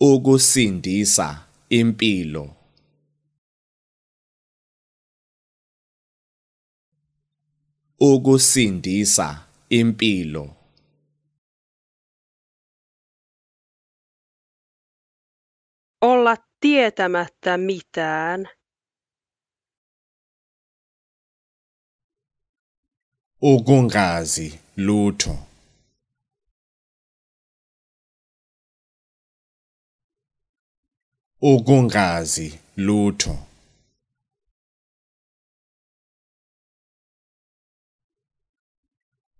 ukusindisa impilo ukusindisa impilo olla tietämättä mitään ukungazi lutho ukungazi lutho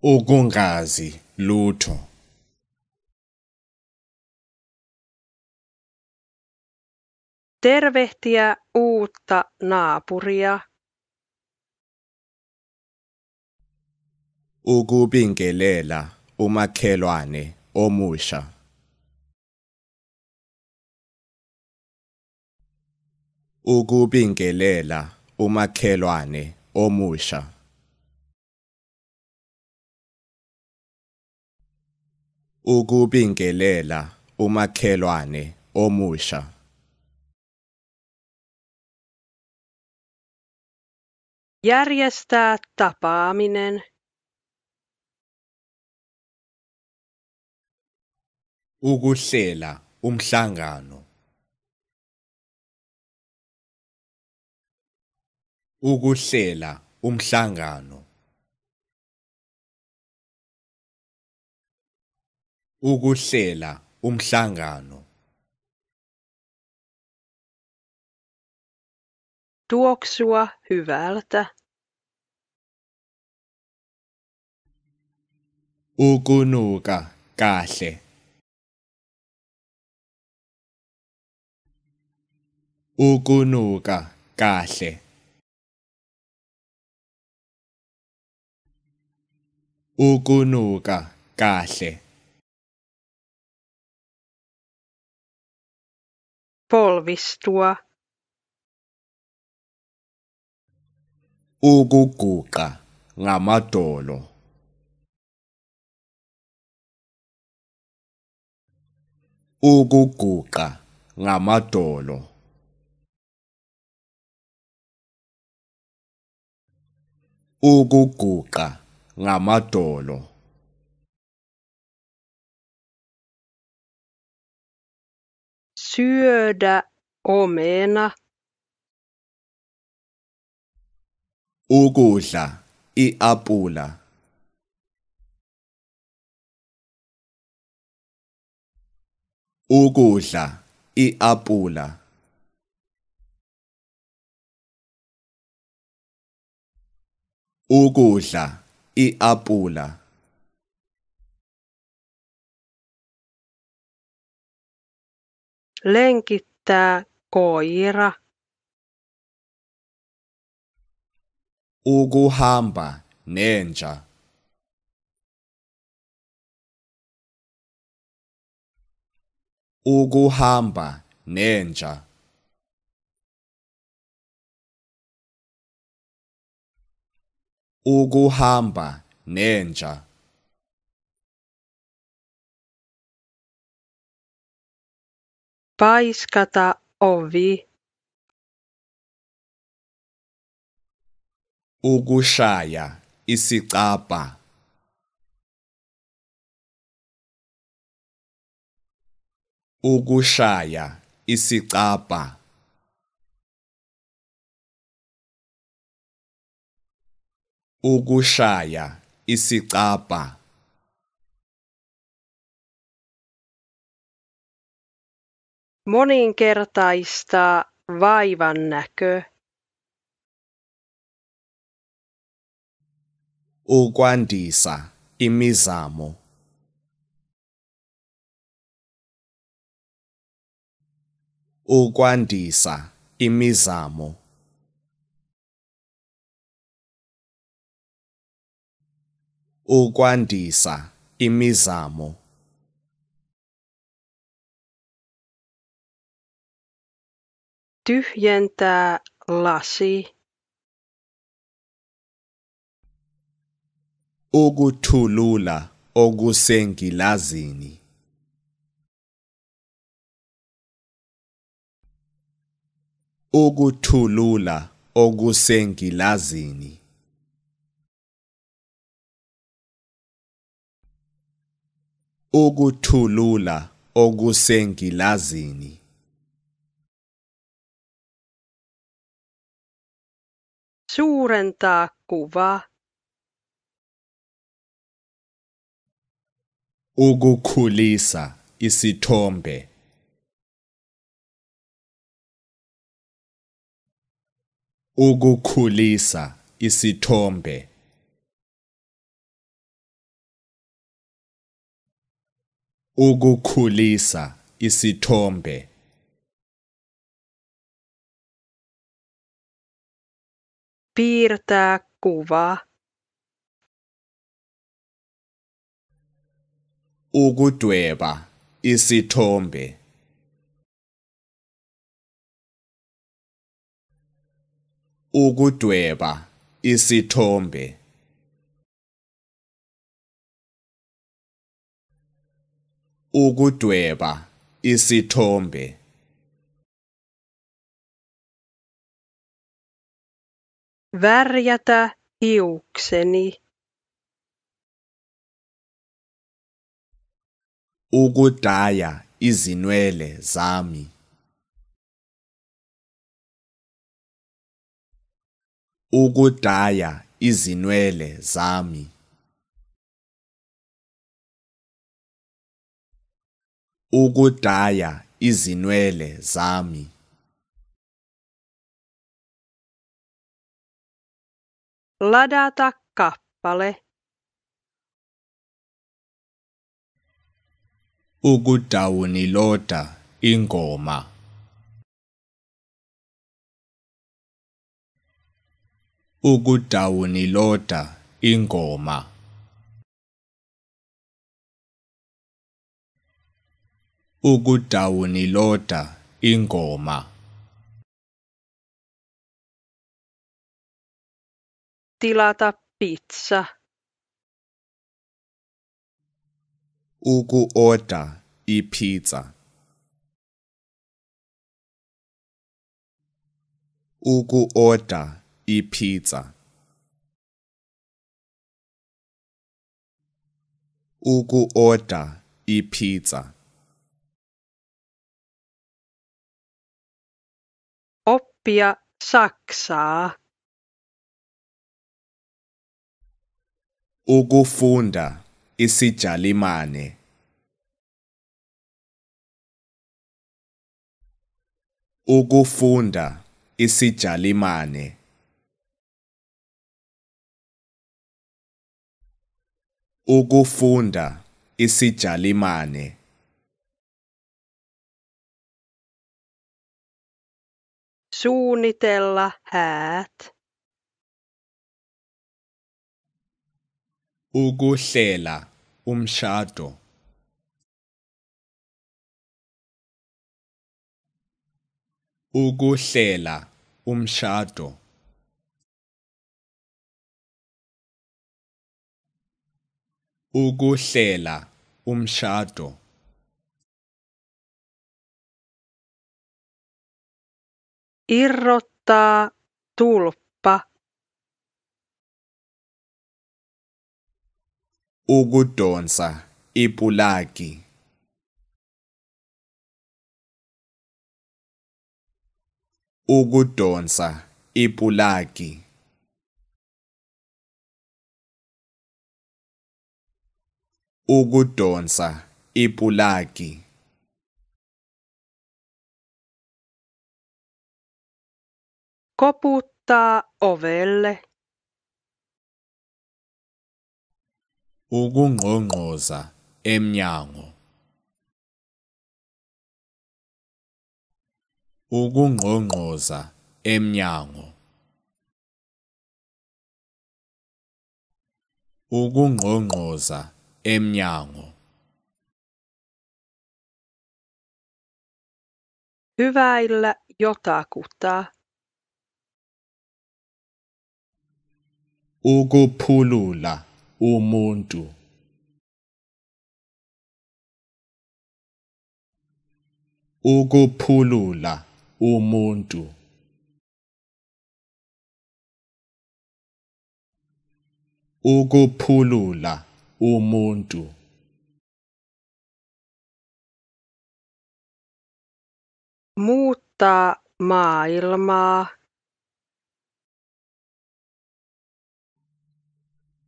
ukungazi lutho Tervehtiä uutta naapuria. Ukubingelela umakhelwane omusha. Ukubingelela umakhelwane omusha. ukubingelela umakhelwane omusha järjestää tapaaminen ukuhlela umhlangano ukuhlela umhlangano ukuhlela umhlangano tuoksua hyvältä ukunuka kahle ukunuka kahle ukunuka kahle polvistua ukuguqa ngamadolo ukuguqa ngamadolo ukuguqa ngamadolo syödä omena ukudla iapula ukudla iapula ukudla iapula Lenkittää koira. Ukuhamba nenja. Ukuhamba nenja. Ukuhamba nenja. Paizkatā ovi ukushaya isicabha ukushaya e se tapa. Moninkertaista vaivan näkö. ukwandisa imizamo ukwandisa imizamo ukwandisa imizamo Tyhjentää lasi. Ukuthulula okusengilazini. Ukuthulula okusengilazini. Ukuthulula okusengilazini. Suurentaa kuvaa. Ukukhulisa isithombe. Ukukhulisa isithombe. Ukukhulisa isithombe. piirtää kuvaa. ukudweba isithombe ukudweba isithombe ukudweba isithombe värjätä hiukseni. ukudaya izinwele zami ukudaya izinwele zami ukudaya izinwele zami ladata kappale. ukudawuniloda ingoma ukudawuniloda ingoma ukudawuniloda ingoma tilata pizza? Uku-oda i-pizza. Uku-oda i-pizza. Uku-oda i-pizza. Oppia saksaa. ukufunda isijalimane ukufunda isijalimane ukufunda isijalimane suunnitella häät ukuhlela umshado ukuhlela umshado ukuhlela umshado irrottaa tulppa ukudonsa ipulagi ukudonsa ipulagi ukudonsa ipulagi koputtaa ovelle ukungqongqoza emnyango ukungqongqoza emnyango ukungqongqoza emnyango hyväillä jotakuta ukuphulula umuntu ukuphulula umuntu ukuphulula umuntu muuttaa maailmaa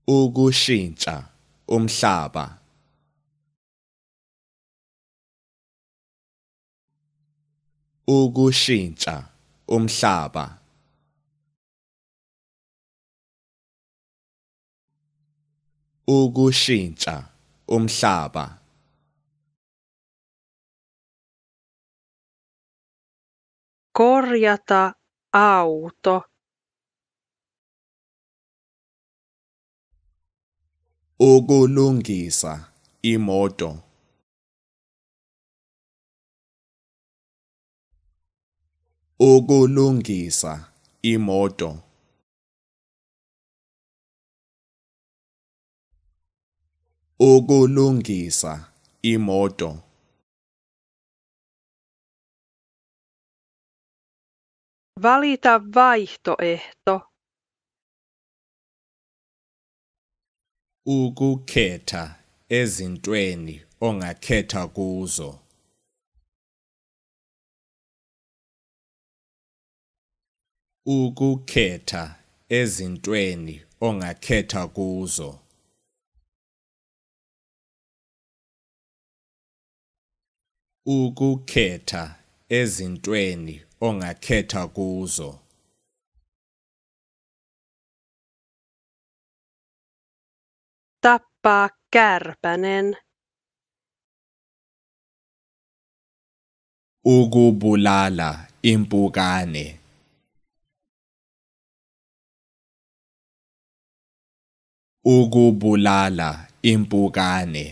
ukushintsha umhlaba ukushintsha umhlaba ukushintsha umhlaba korjata auto ukulungisa imoto ukulungisa imoto ukulungisa imoto valita vaihtoehto ukukhetha ezintweni ongakhetha kuzo ukukhetha ezintweni ongakhetha kuzo ukukhetha ezintweni ongakhetha kuzo Baker-Benin Ukubulala impukane Ukubulala impukane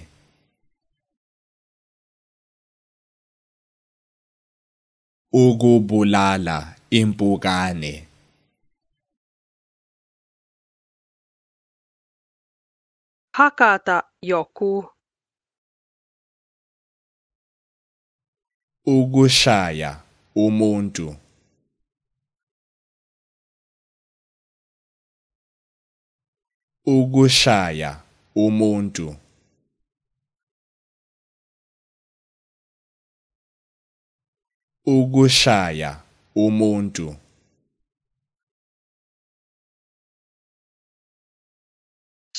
Ukubulala impukane hakata joku. ukushaya umuntu ukushaya umuntu o umuntu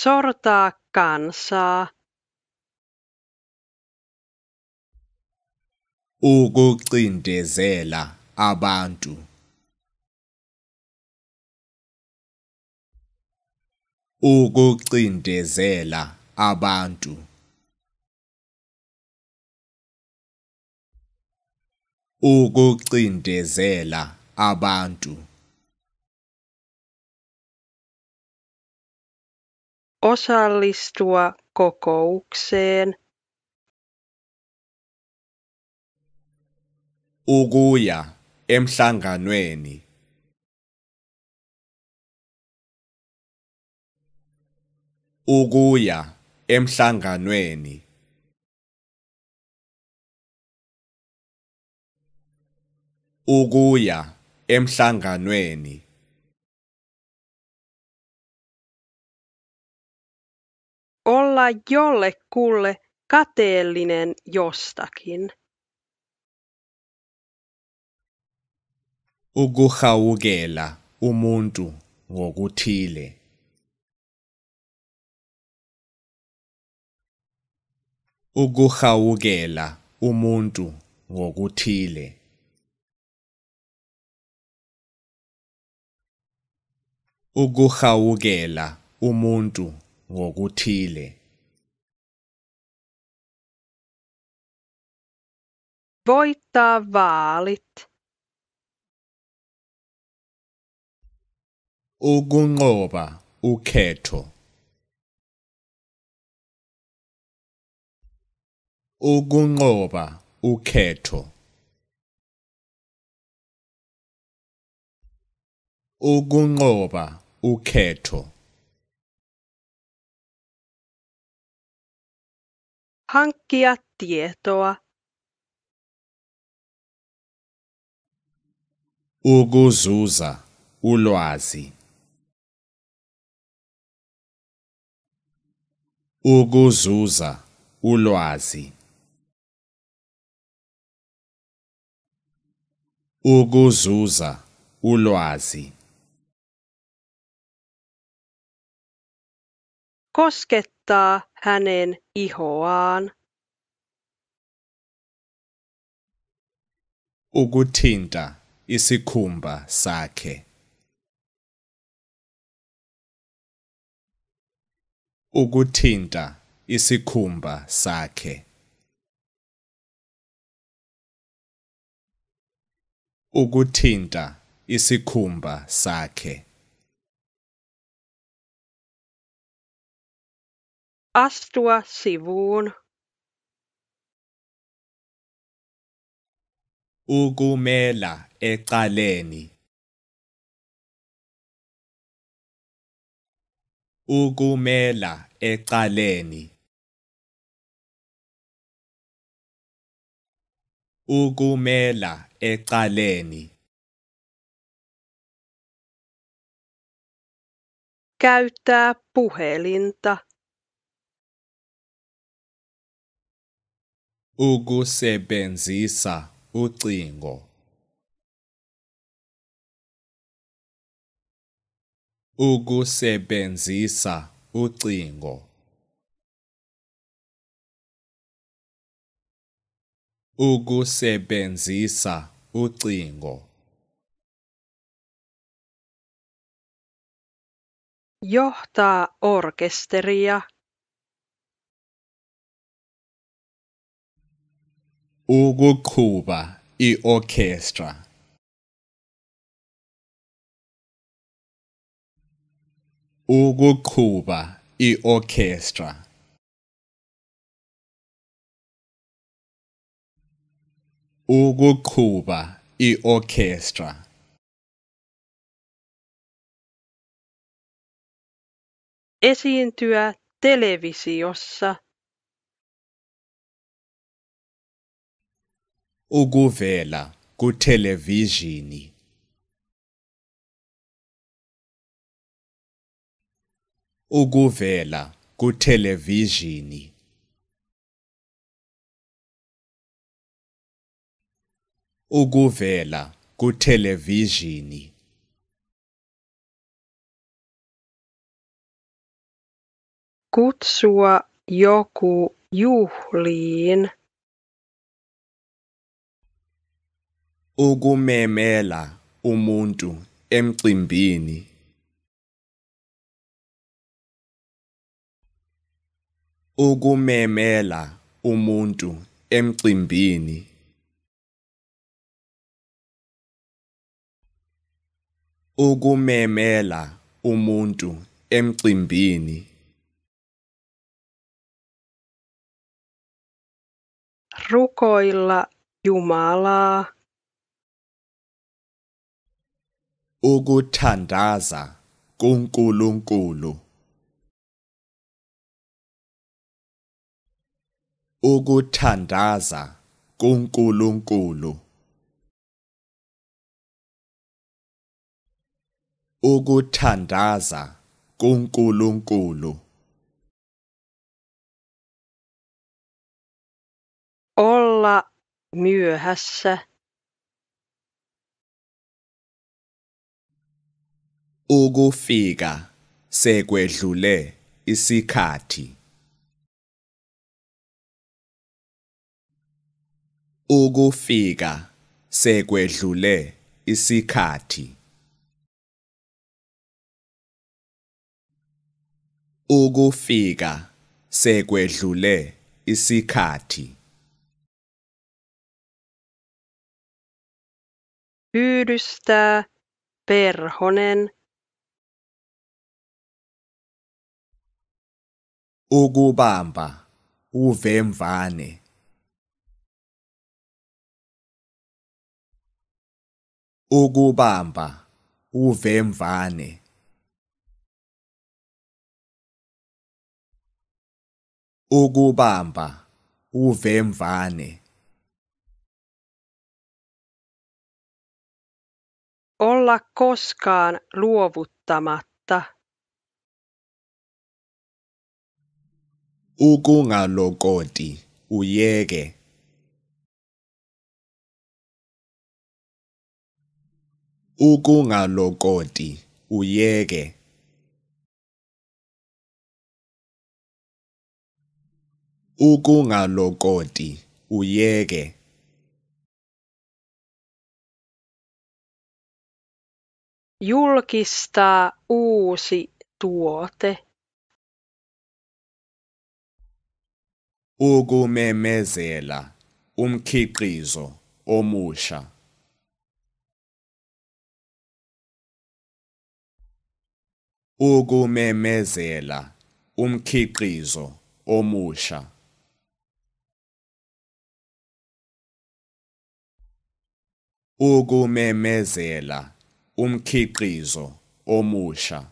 sorta gan sa ukucindezela abantu ukucindezela abantu ukucindezela abantu osallistua kokoukseen ukuya emhlanganweni ukuya emhlanganweni ukuya emhlanganweni olla jollekulle kateellinen jostakin. ukuhawukela umuntu ngokuthile ukuhawukela umuntu ngokuthile ukuhawukela umuntu ngokuthile voittaa vaalit Ugunova uketo. Ugunova uketo. Ugunova uketo. hankkia tietoa ukuzuza ulwazi ukuzuza ulwazi ukuzuza ulwazi koskettaa hänen ihoaan ukuthinta isikhumba sakhe. Ukuthinta isikhumba sakhe. Ukuthinta isikhumba sakhe. astua sivuun ukumela ecaleni ukumela ecaleni ukumela ecaleni käyttää puhelinta ukusebenzisa ucingo ukusebenzisa ucingo ukusebenzisa ucingo johtaa orkesteria ukuqhuba iorchestra ukuqhuba iorchestra ukuqhuba iorchestra esiintyä televisiossa ukuvela kuthelevishini ukuvela kuthelevishini ukuvela kuthelevishini kutsua joku juhliin ukumemela umuntu emcimbini ukumemela umuntu emcimbini ukumemela umuntu emcimbini rukoilla Jumalaa ukuthandaza kuNkulunkulu ukuthandaza kuNkulunkulu ukuthandaza kuNkulunkulu olla myöhässä ukufika sekwedlule isikhathi ukufika sekwedlule isikhathi ukufika sekwedlule isikhathi Pyydystää Perhonen ukubamba uvemvane ukubamba uvemvane ukubamba uvemvane olla koskaan luovuttamatta ukungalokoti uyeke ukungalokoti uyeke ukungalokoti uyeke julkistaa uusi tuote ukumemezela umkhiqizo omusha ukumemezela umkhiqizo omusha ukumemezela umkhiqizo omusha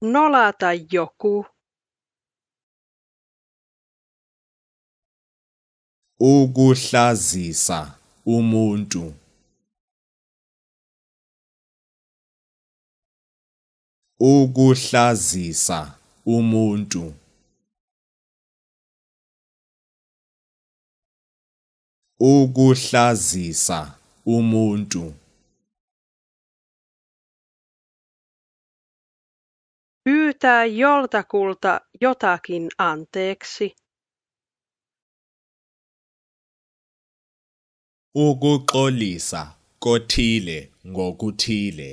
Nola tai joku. Ukuhlazisa umuntu. Ukuhlazisa umuntu. Ukuhlazisa umuntu. Pyytää joltakulta jotakin anteeksi. Ukuxolisa kothile ngokuthile.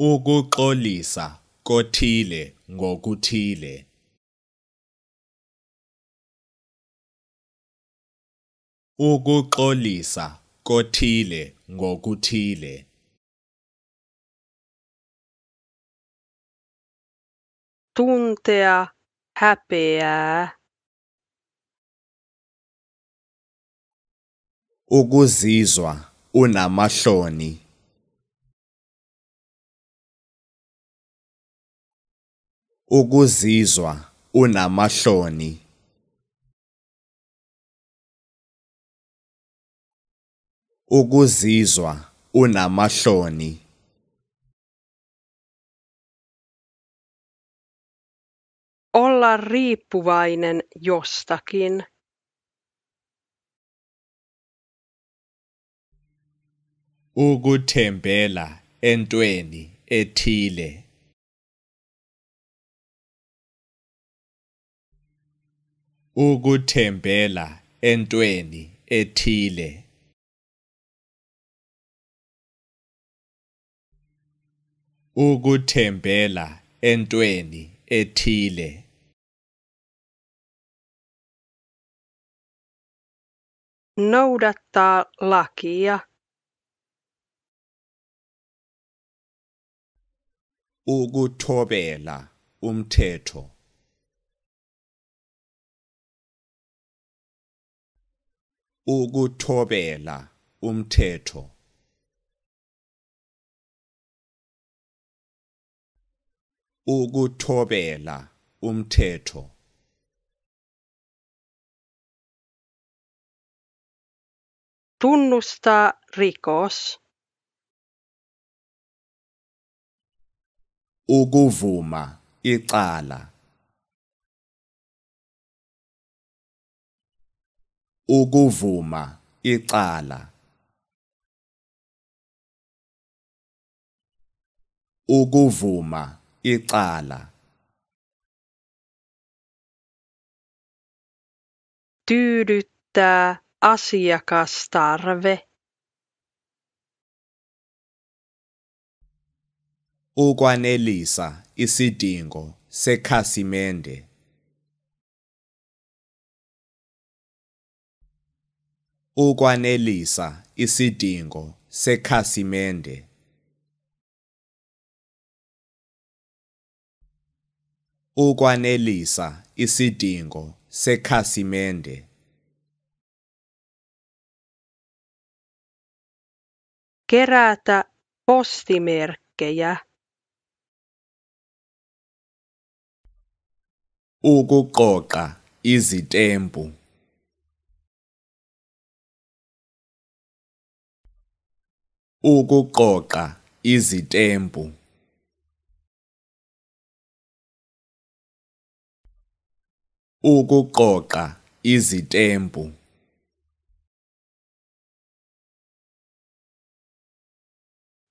Ukuxolisa kothile ngokuthile. Ukuxolisa kothile ngokuthile tuntea häpeää ukuzizwa unamahloni ukuzizwa unamahloni ukuzizwa unamahloni olla riippuvainen jostakin ukuthembela entweni ethile ukuthembela entweni ethile ukuthembela entweni ethile noudattaa lakia ukuthobela umthetho ukuthobela umthetho ukuthobela umthetho Tunnusta rikos. Ukuvuma icala. Ukuvuma icala. Ukuvuma icala tyydyttää asiakastarve ukwanelisa isidingo sekhasimende ukwanelisa isidingo sekhasimende ukwanelisa isidingo sekhasimende. Kerätä postimerkkejä. Ukuqoqa izitempu. Ukuqoqa izitempu. ukuqoqa izitembu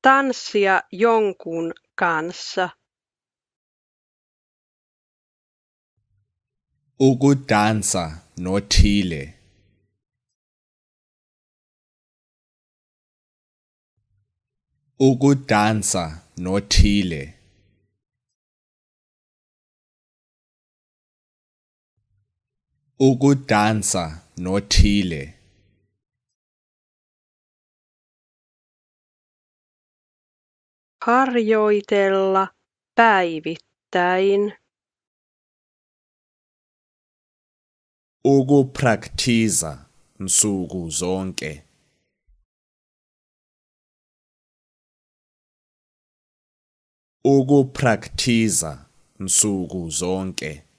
tanssia jonkun kanssa ukudansa nothile ukudansa nothile ukudansa nothile harjoitella päivittäin praktiza nsuku zonke praktiza nsuku zonke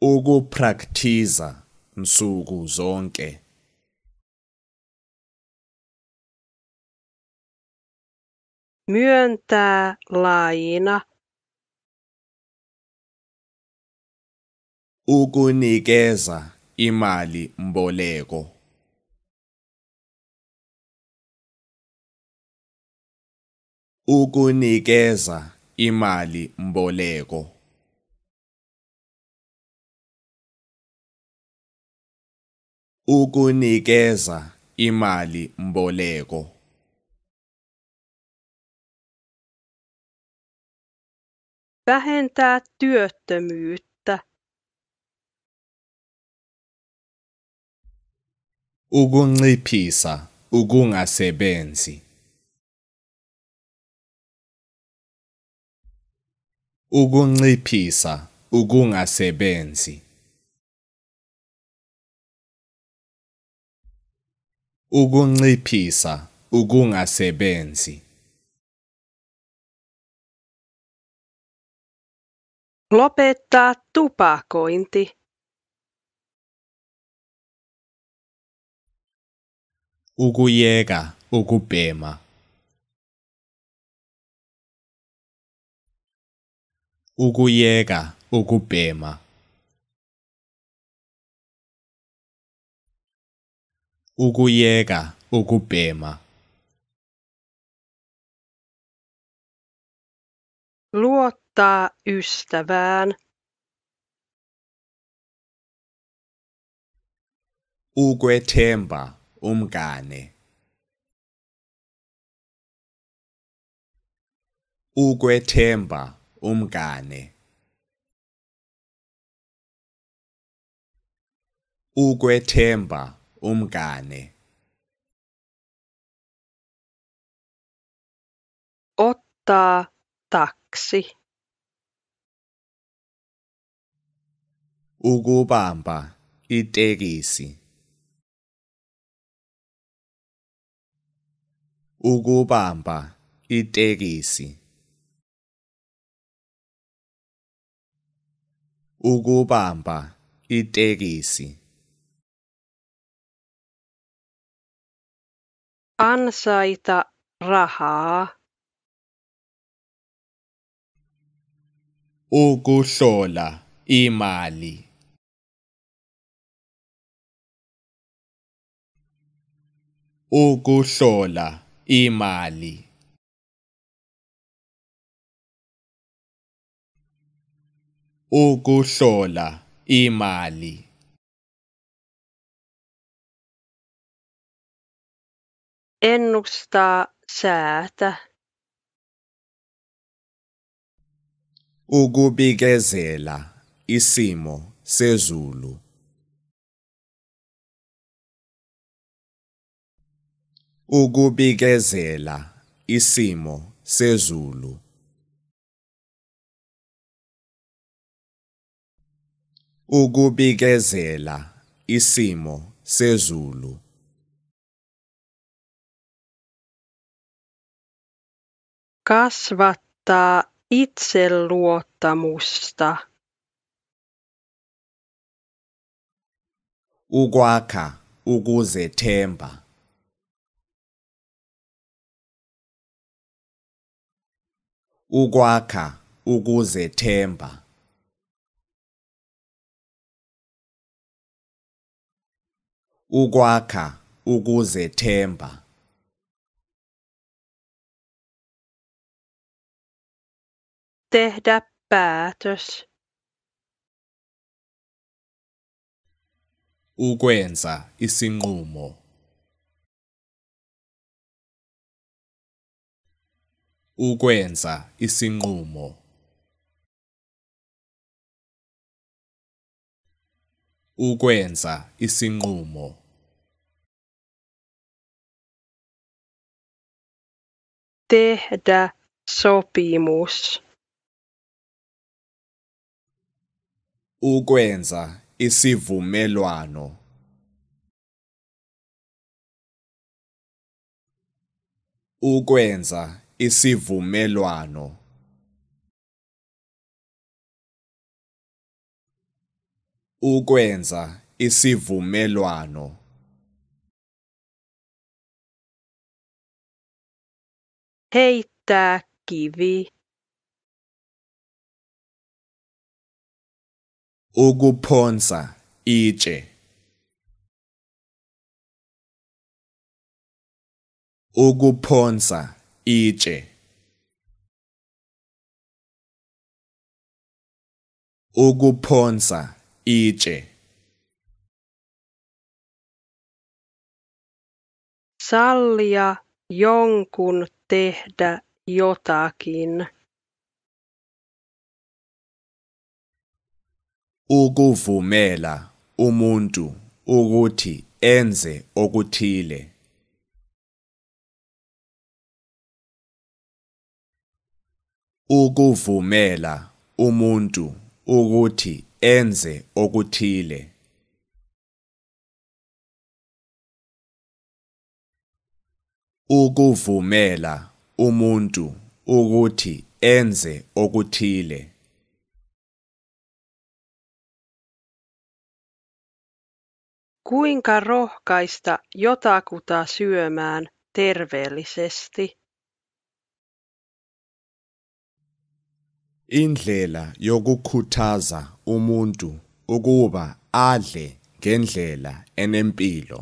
ukupractice nsuku zonke myöntää laina ukunikeza imali mboleko ukunikeza imali mboleko ukunikeza imali mboleko vähentää työttömyyttä ukunciphisa ukungasebenzi ukunciphisa ukungasebenzi ukunciphisa ukungasebenzi Lopettaa tupakointi. Ukuyeka ukubhema. Ukuyeka ukubhema. ukuyeka ukubhema luottaa ystävään ukwethemba umngane ukwethemba umngane ukwethemba umngane ottaa taksi ukubamba itekisi ukubamba itekisi ukubamba itekisi ansaita rahaa ukuhlola imali ukuhlola imali ukuhlola imali ennustaa säätä. Ukubikezela isimo sezulu. Ukubikezela isimo sezulu. Ukubikezela isimo sezulu. kasvattaa itseluottamusta. Ukwakha ukuzethemba. Ukwakha ukuzethemba. Ukwakha ukuzethemba. tehdä päätös ukwenza isinqumo ukwenza isinqumo ukwenza isinqumo tehdä sopimus ukwenza isivumelwano ukwenza isivumelwano ukwenza isivumelwano heittää kivi ukuphonsa itshe ukuphonsa itshe ukuphonsa itshe sallia jonkun tehdä jotakin ukuvumela umuntu ukuthi enze okuthile ukuvumela umuntu ukuthi enze okuthile ukuvumela umuntu ukuthi enze okuthile Kuinka rohkaista jotakuta syömään terveellisesti? Indlela yokukhuthaza umuntu ukuba adle ngendlela enempilo.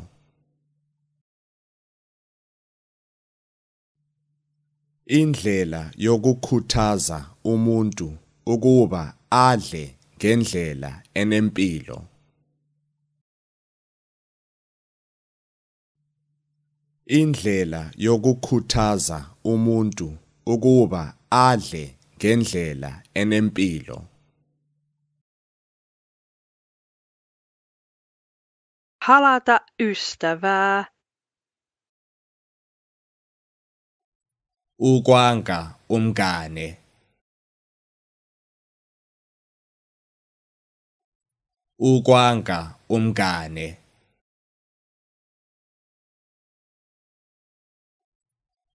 Indlela yokukhuthaza umuntu ukuba adle ngendlela enempilo. indlela yokukhuthaza umuntu ukuba adle ngendlela enempilo halata ystävää ukwanga umngane ukwanga umngane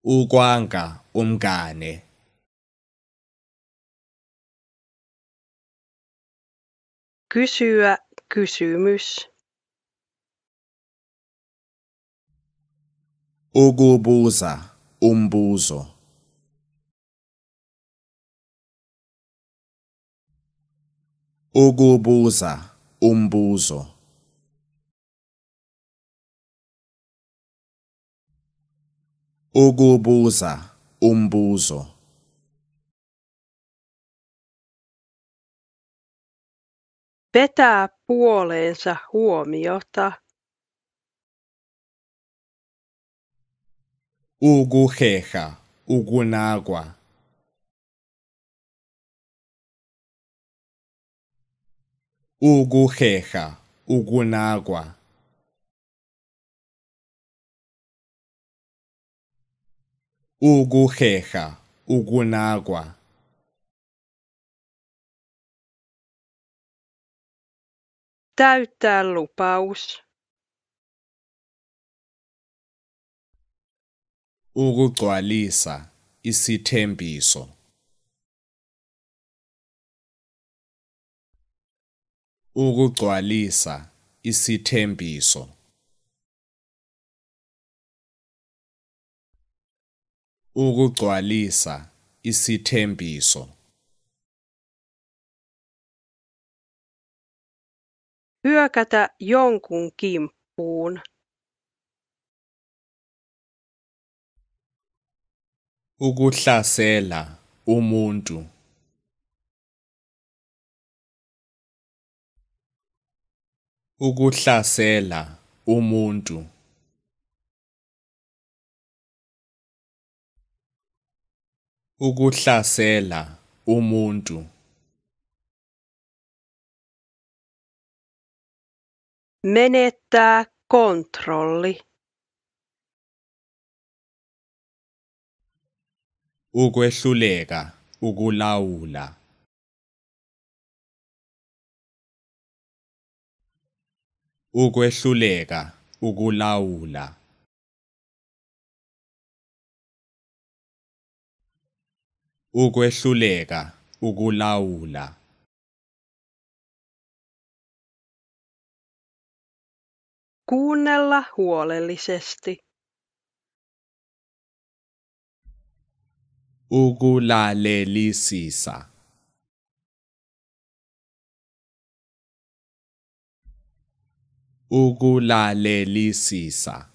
ukwanga umngane kysyä kysymys ukubuza umbuzo ukubuza umbuzo Ukubuza umbuzo Vetää puoleensa huomiota. Ukuheha, ukunagwa. Ukuheha, ukunagwa. ukuheha ukunakwa täyttää lupaus ukugcwalisa isithembiso ukugcwalisa isithembiso ukugcwalisa isithembiso hyökätä jonkun kimppuun ukuhlasela umuntu ukuhlasela umuntu ukuhlasela umuntu menettää kontrolli ukwehluleka ukulawula ukwehluleka ukulawula ukwehluleka ukulawula Kuunnella huolellisesti. Ukulalelisisa. Ukulalelisisa.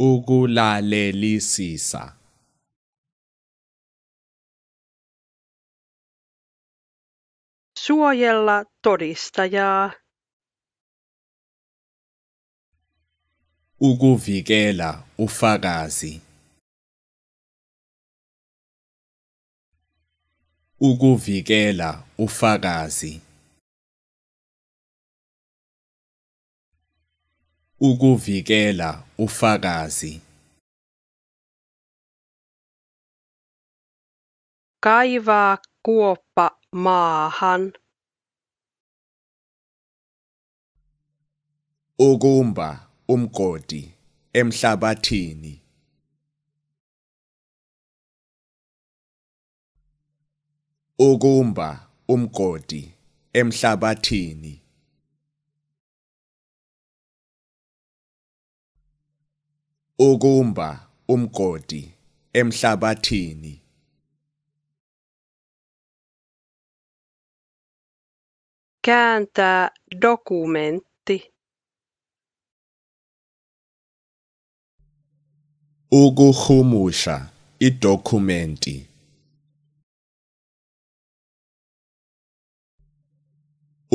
ukulalelisisa suojella todistajaa ukuvikela ufakazi ukuvikela ufakazi ukuvikela ufakazi kaivaa kuoppa maahan ukumba umgodi emhlabathini ukumba umgodi emhlabathini ukumba umgodi emhlabathini kääntää dokumentti ukuhumusha idokhumenti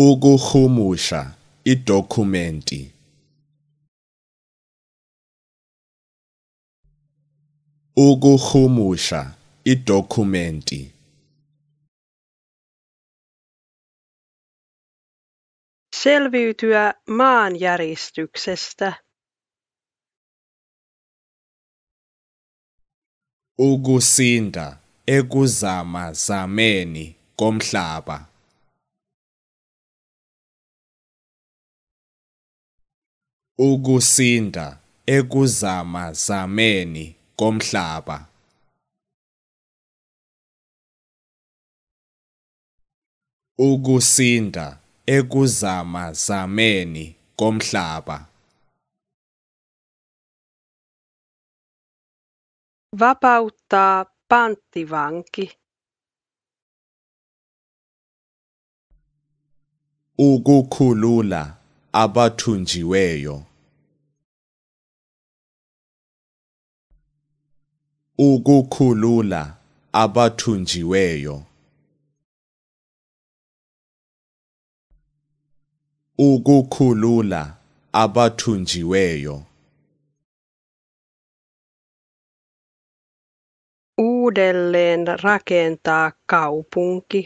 ukuhumusha idokhumenti Ukuhumusha idokhumenti Selviytyä maanjäristyksestä. Ukusinda ekuzama zameni komhlaba. Ukusinda ekuzama zameni komhlaba ukusinda ekuzama-zameni komhlaba vapauttaa panttivanki ukukhulula abathunjiweyo ukukhulula abathunjiweyo ukukhulula abathunjiweyo uudelleen rakentaa kaupunki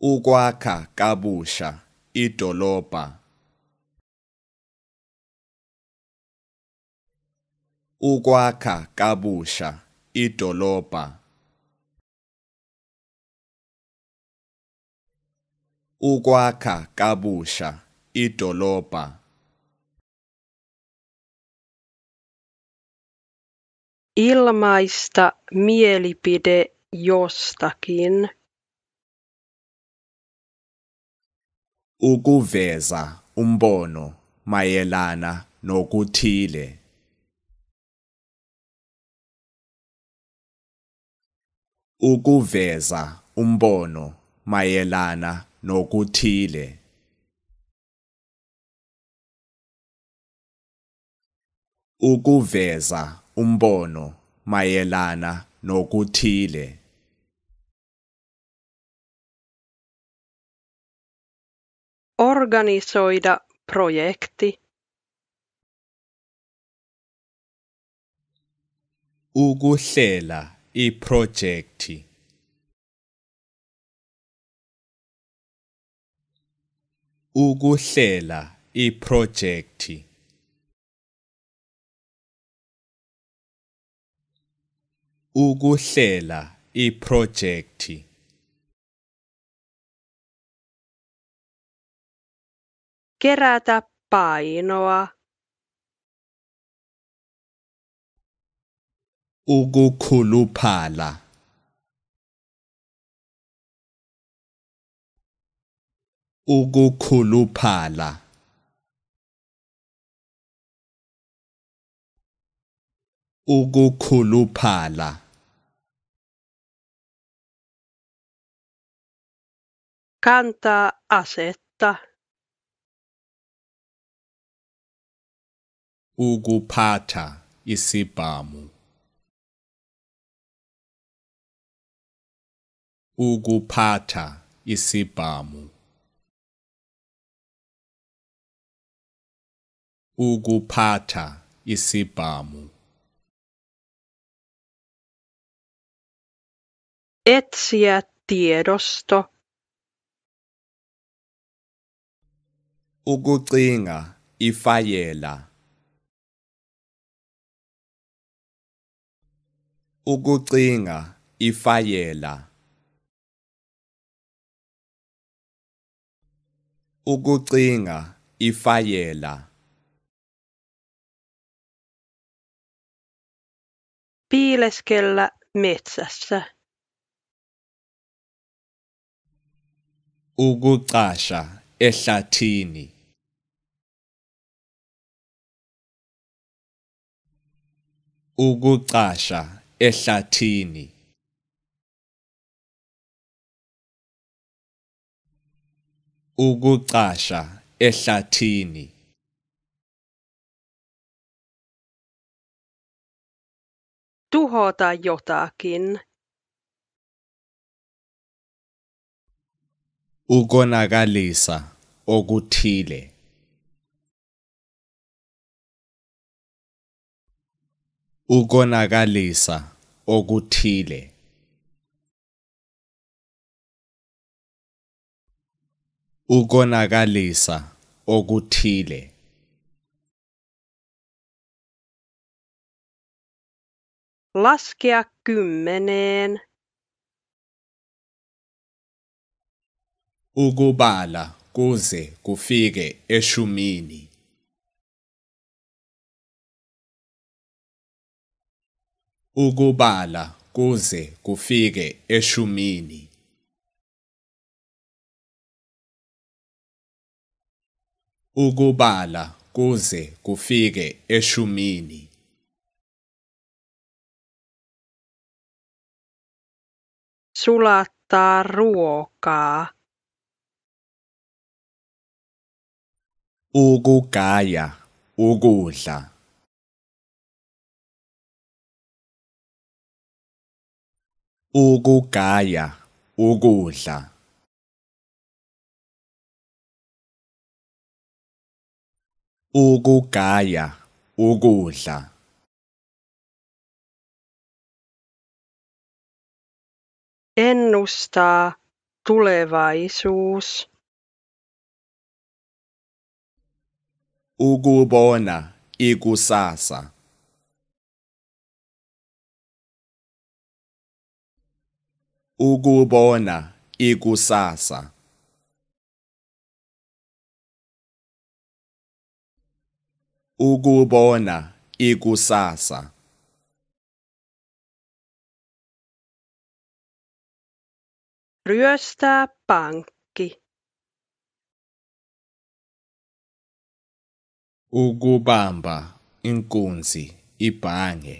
ukwakha kabusha idolobha ukwakha kabusha idolobha ukwakha kabusha idolobha ilmaista mielipide jostakin ukuveza umbono mayelana nokuthile ukuveza umbono mayelana nokuthile ukuveza umbono mayelana nokuthile organisoida projekti ukuhlela iprojekthi ukuhlela iprojekthi ukuhlela iprojekthi kerätä painoa ukukhuluphala ukukhuluphala ukukhuluphala canta asetta ukuphatha isibhamu ukuphatha isibhamu ukuphatha isibhamu etsiä tiedosto ukucinga ifayela ukucinga ifayela ukucinga ifayela piileskellä metsässä ukucasha ehlathini ukucasha ehlathini ukucasha ehlathini tuhota jotakin ukonakalisa okuthile ukonakalisa okuthile ukonakalisa okuthile laskea kymmeneen ukubala kuze kufike eshumini ukubala kuze kufike eshumini ukubala kuze kufike eshumini sulattaa ruokaa ukugaya ukudla ukugaya ukudla ukugaya ukudla ennustaa tulevaisuus ukubona ikusasa ukubona ikusasa ukubona ikusasa ryöstää pankki ukubamba inkunzi ibhange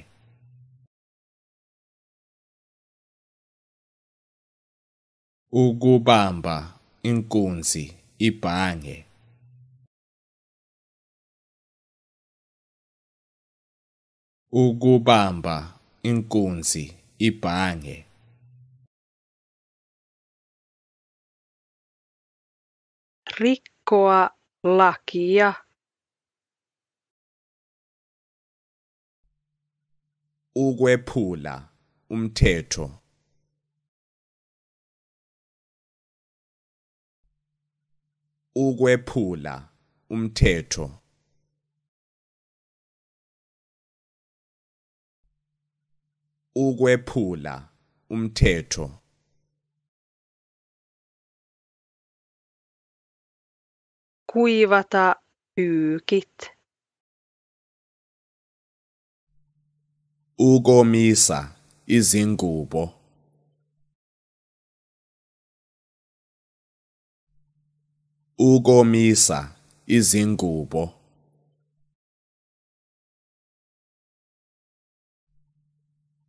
ukubamba inkunzi ibhange ukubamba inkunzi ibhange rikkoa lakia ukwephula umthetho ukwephula umthetho ukwephula umthetho kuivata pyykit ukomisa izingubo ukomisa izingubo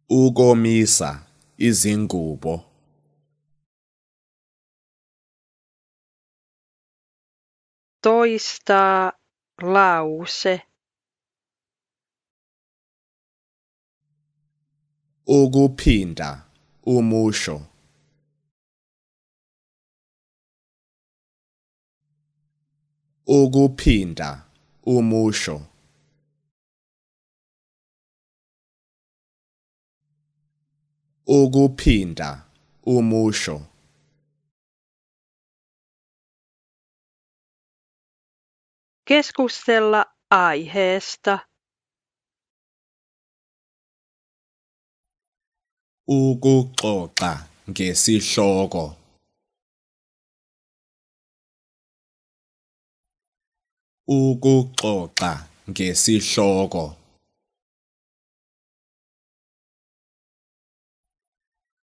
ukomisa izingubo Toista lause ukuphinda umusho ukuphinda umusho ukuphinda umusho Keskustella aiheesta. Ukuxoxa ngesihloko. Ukuxoxa ngesihloko.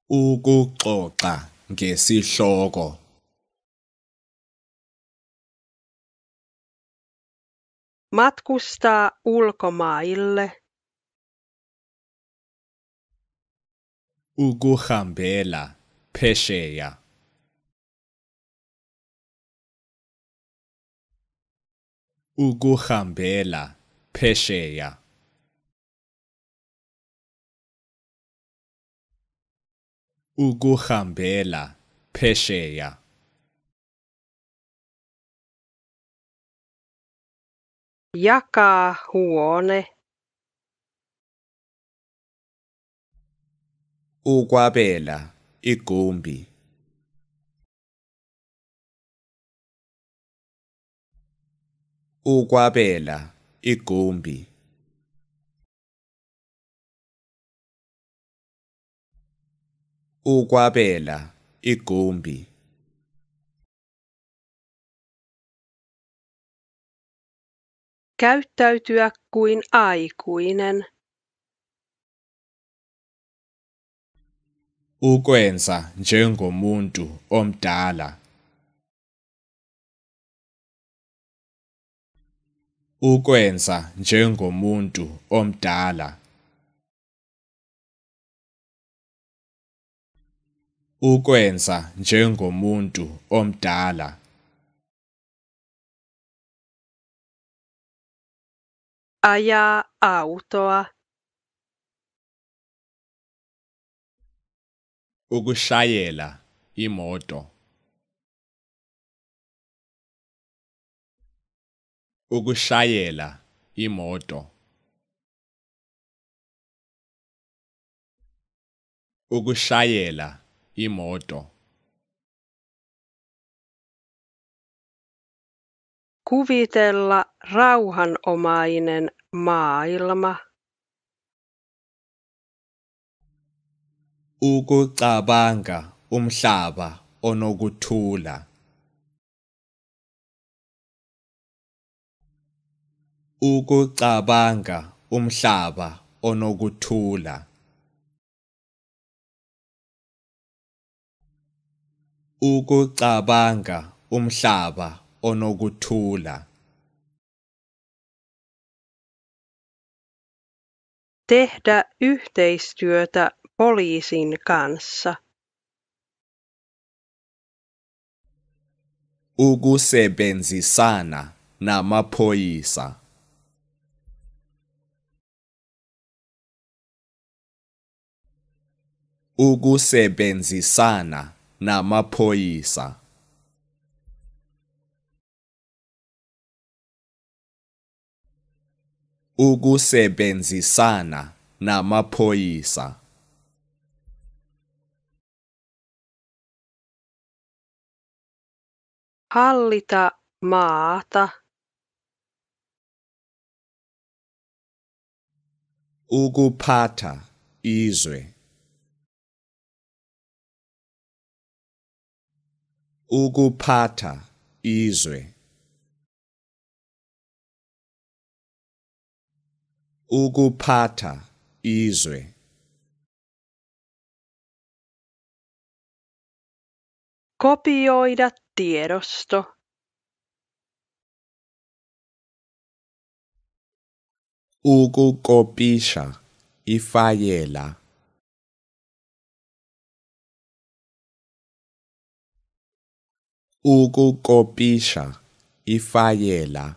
ukuxoxa ngesihloko Matkustaa ulkomaille. Ukuhambela phesheya. Ukuhambela phesheya. ukuhambela phesheya Jakaa huone. Ukwabela igumbi. Ukwabela igumbi. ukwabela igumbi Käyttäytyä kuin aikuinen. Ukwenza njengomuntu omdala. Ukwenza njengomuntu omdala. ukwenza njengomuntu omdala Aja autoa ukushayela imoto ukushayela imoto ukushayela imoto Kuvitella rauhanomainen maailma. Ukucabanga umhlaba onokuthula. Ukucabanga umhlaba onokuthula. ukucabanga umhlaba onokuthula tehdä yhteistyötä poliisin kanssa ukusebenzisana namaphoyisa ukusebenzisana namaphoyisa ukusebenzisana namaphoyisa hallita maata ukuphatha izwe ukuphatha izwe ukuphatha izwe kopioida tiedosto ukukopisha ifayela ukukopisha ifayela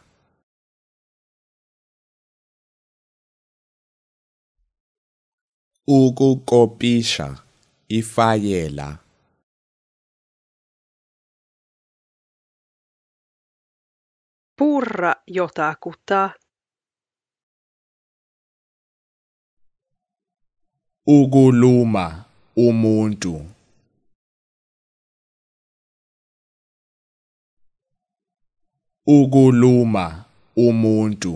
ukukopisha ifayela purra jotakuta ukuluma umuntu ukuluma umuntu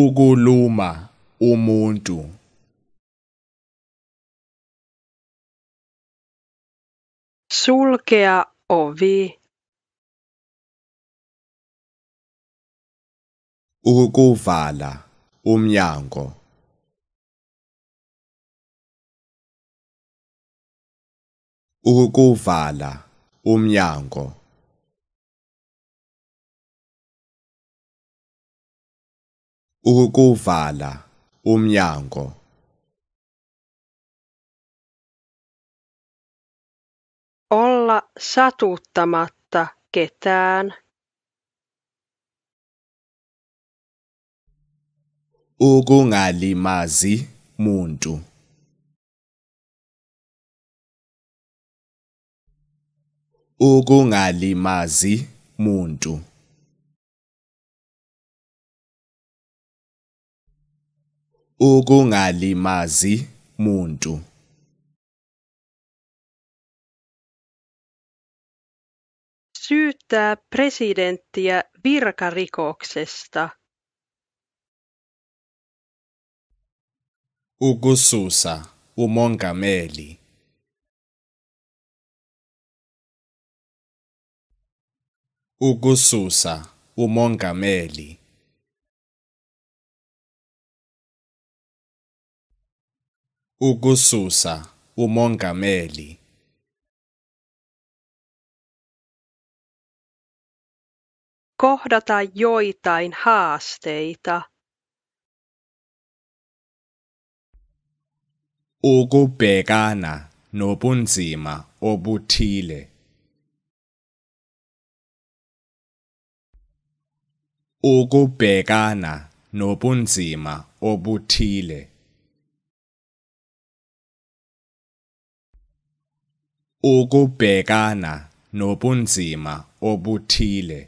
ukuluma umuntu sulkea ovi ukuvala umnyango ukuvala umnyango ukuvala umnyango olla satuttamatta ketään ukungalimazi muntu ukungalimazi muntu ukungalimazi muntu syyttää presidenttiä virkarikoksesta ukususa umongameli ukususa umongameli ukususa umongameli kohdata joitain haasteita ukubhekana nobunzima obuthile ukubhekana nobunzima obuthile ukubhekana nobunzima obuthile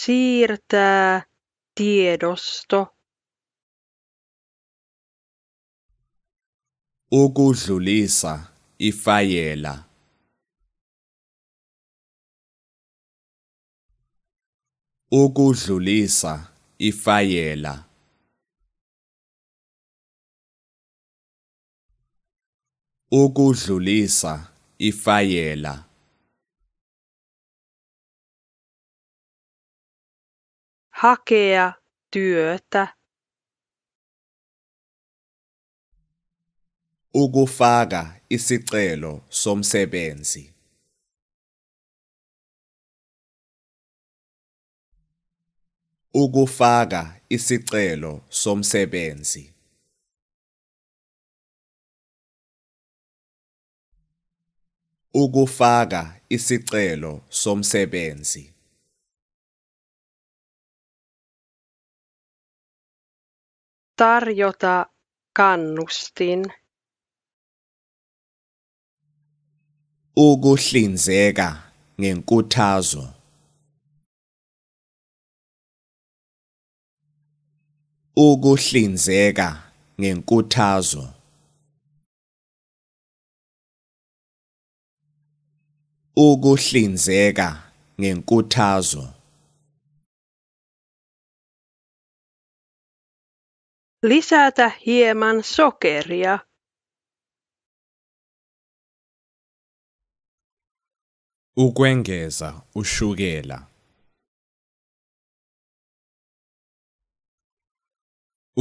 siirtää tiedosto ukudlulisa ifayela ukudlulisa ifayela ukudlulisa ifayela hakea työtä ukufaka isicelo somsebenzi ukufaka isicelo somsebenzi ukufaka isicelo somsebenzi tarjota kannustin ukuhlinzeka ngenkuthazo ukuhlinzeka ngenkuthazo ukuhlinzeka ngenkuthazo lisätä hieman sokeria ukwengeza ushukela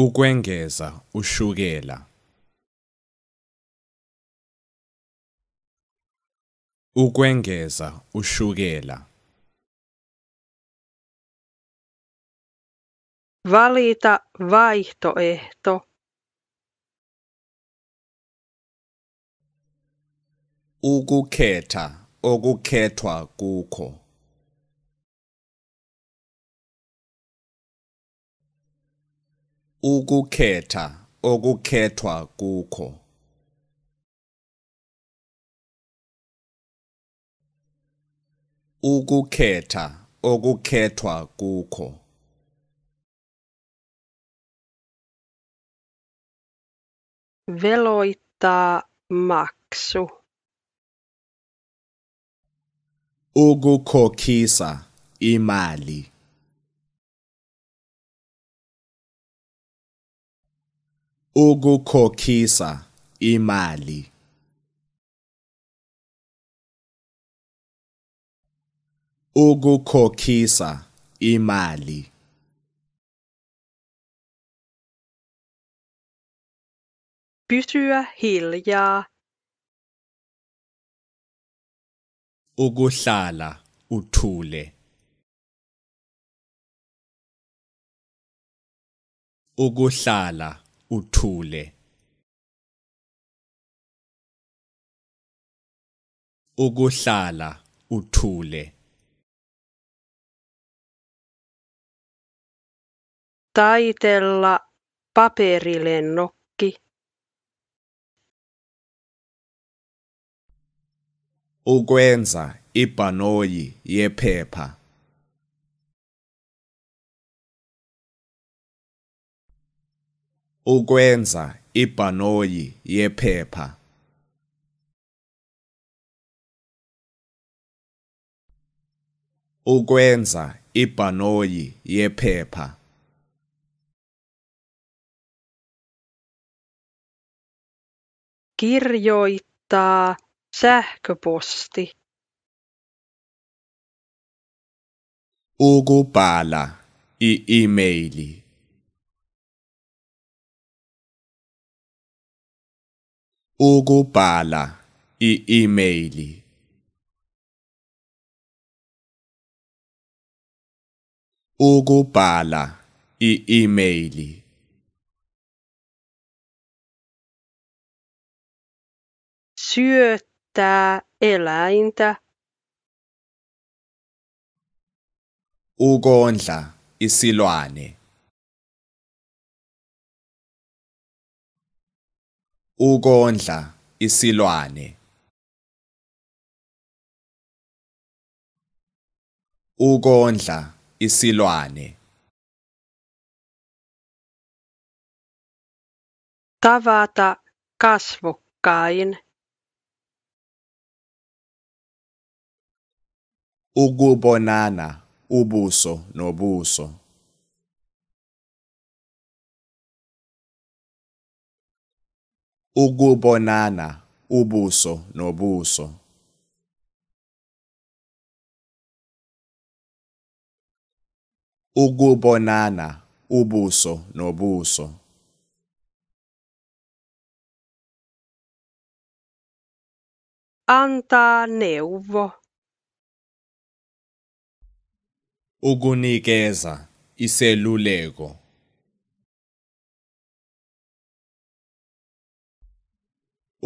ukwengeza ushukela ukwengeza ushukela valita vaihtoehto ukukhetha okukhethwa kukho ukukhetha okukhethwa kukho ukukhetha okukhethwa kukho veloittaa maksu ukukhokhisa imali ukukhokhisa imali ukukhokhisa imali pysyä hiljaa ukuhlala uthule ukuhlala uthule ukuhlala uthule taitella paperilennokki ukwenza ibhanoyi yephepha ukwenza ibhanoyi yephepha ukwenza ibhanoyi yephepha kirjoittaa sähköposti ukubhala i-emaili ukubhala i-email ukubhala i-email syöttää eläintä ukondla isilwane ukondla isilwane ukondla isilwane tavata kasvokkain ukubonana ubuso nobuso ukubonana ubuso nobuso ukubonana ubuso nobuso antaa neuvo ukunikeza iseluleko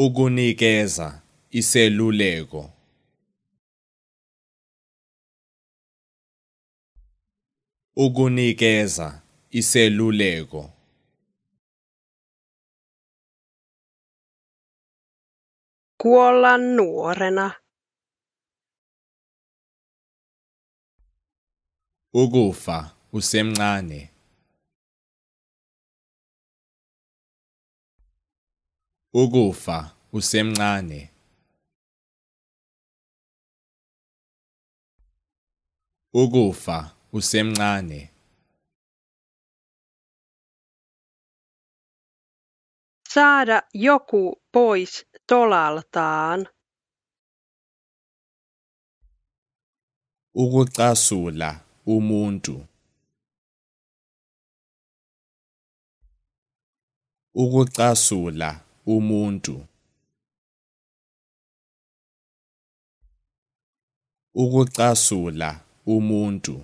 ukunikeza iseluleko ukunikeza iseluleko kuolla nuorena ukufa usemncane ukufa usemncane ukufa usemncane saada joku pois tolaltaan ukucasula umuntu ukucasula umuntu ukucasula umuntu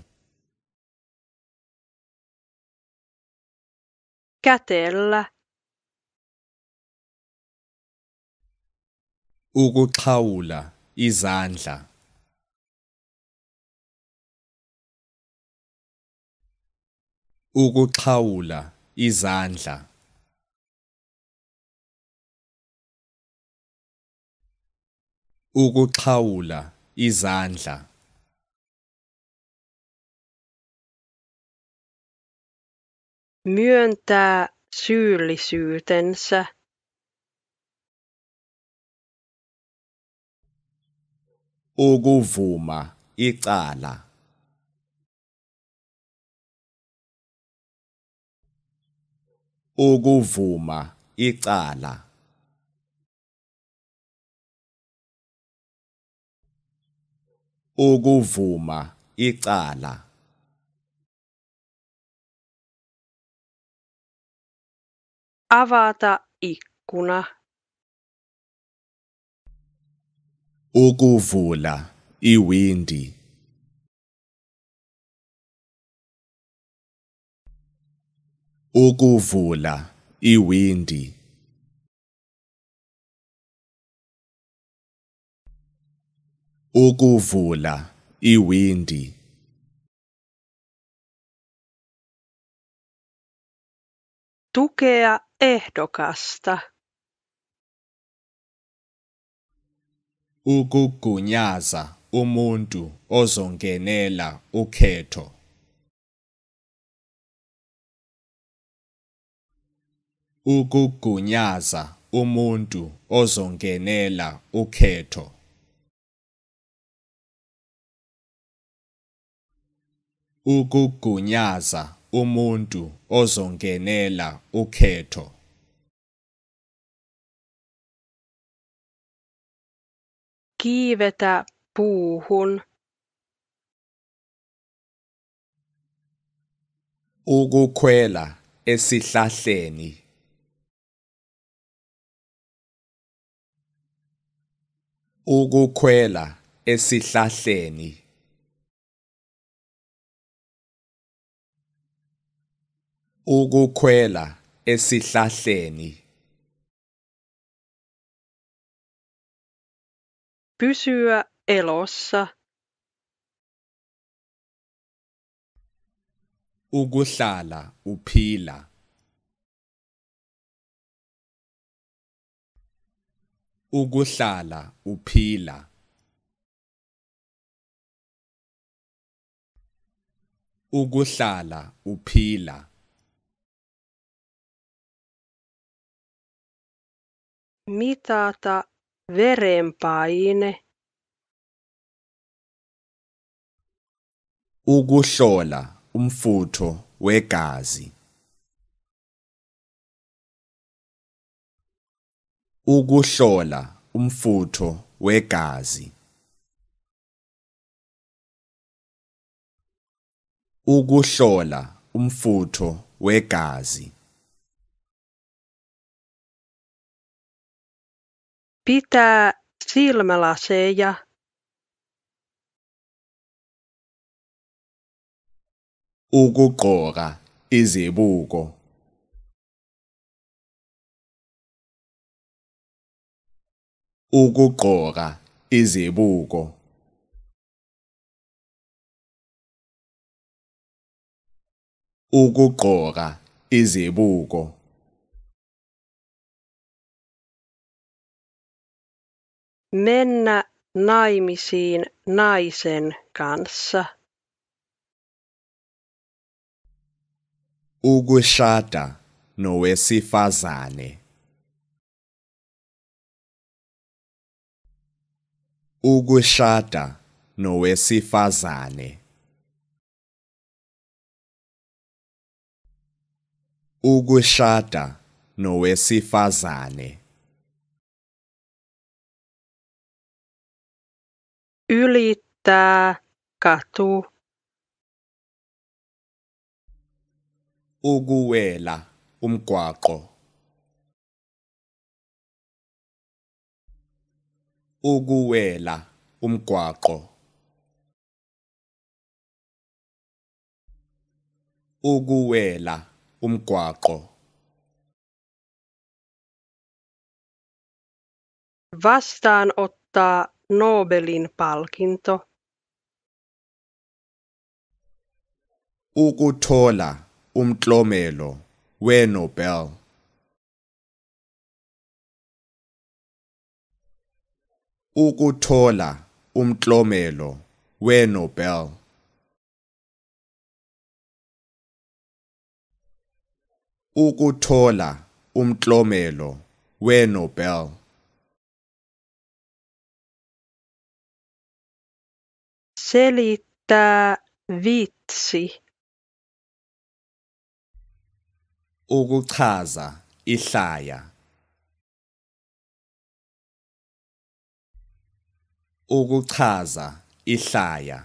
catella ukuxhawula izandla ukuxhawula izandla ukuxhawula izandla myöntää syyllisyytensä ukuvuma icala ukuvuma icala ukuvuma icala avata ikkuna ukuvula iwindi ukuvula iwindi ukuvula iwindi tukea ehdokasta ukugunyaza umuntu ozongenela ukhetho ukugunyaza umuntu ozongenela ukhetho ukugunyaza umuntu ozongenela ukhetho kiivetä puuhun ukukhwela esihlahleni ukukhwela esihlahleni ukukhwela esihlahleni pysyä elossa ukuhlala uphila ukuhlala uphila ukuhlala uphila mitata verenpaine ukuhlola umfutho wegazi ukuhlola umfutho wegazi ukuhlola umfutho wegazi Pitää silmälaseja. ukugqoka izibuko ugu izibuko ukugqoka izibuko mennä naimisiin naisen kanssa ukushada nowesifazane ukushada nowesifazane ukushada nowesifazane ylittää katu ukuwela umgwaqo ukuwela umgwaqo ukuwela umgwaqo vastaanottaa Nobelin palkinto ukuthola umklomelo weNobel ukuthola umklomelo weNobel ukuthola umklomelo weNobel Selitä vitsi. Ukuchaza ihlaya. Ukuchaza ihlaya.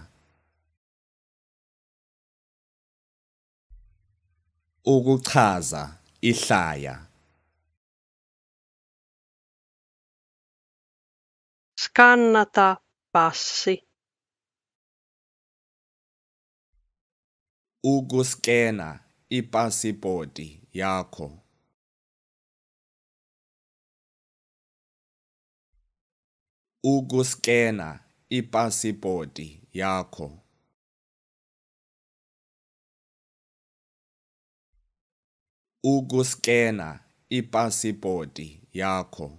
Ukuchaza ihlaya. Skannata passi. ukuskena ipasipoti yakho ukuskena ipasipoti yakho ukuskena ipasipoti yakho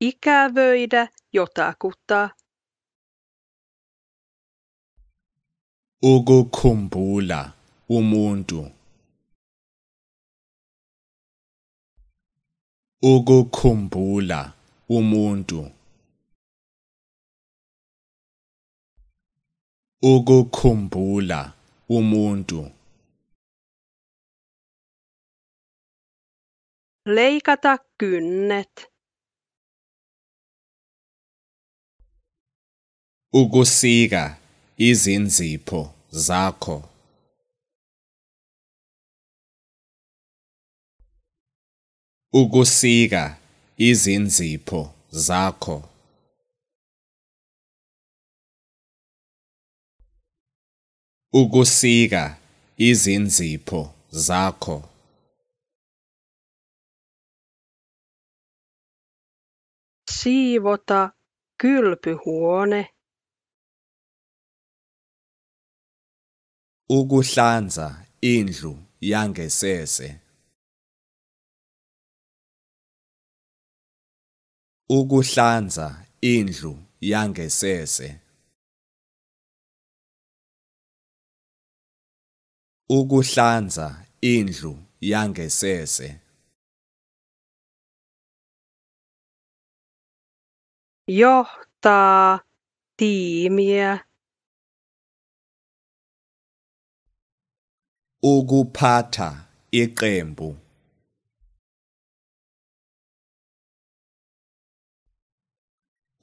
ikävöidä jotakuta ukukhumbula umuntu ukukhumbula umuntu ukukhumbula umuntu leikata kynnet ukusika izinzipho zakho ukusika izinzipho zakho ukusika izinzipho zakho siivota kylpyhuone ukuhlanza indlu yangasese ukuhlanza indlu yangasese ukuhlanza indlu yangasese johtaa tiimiä ukuphatha iqembu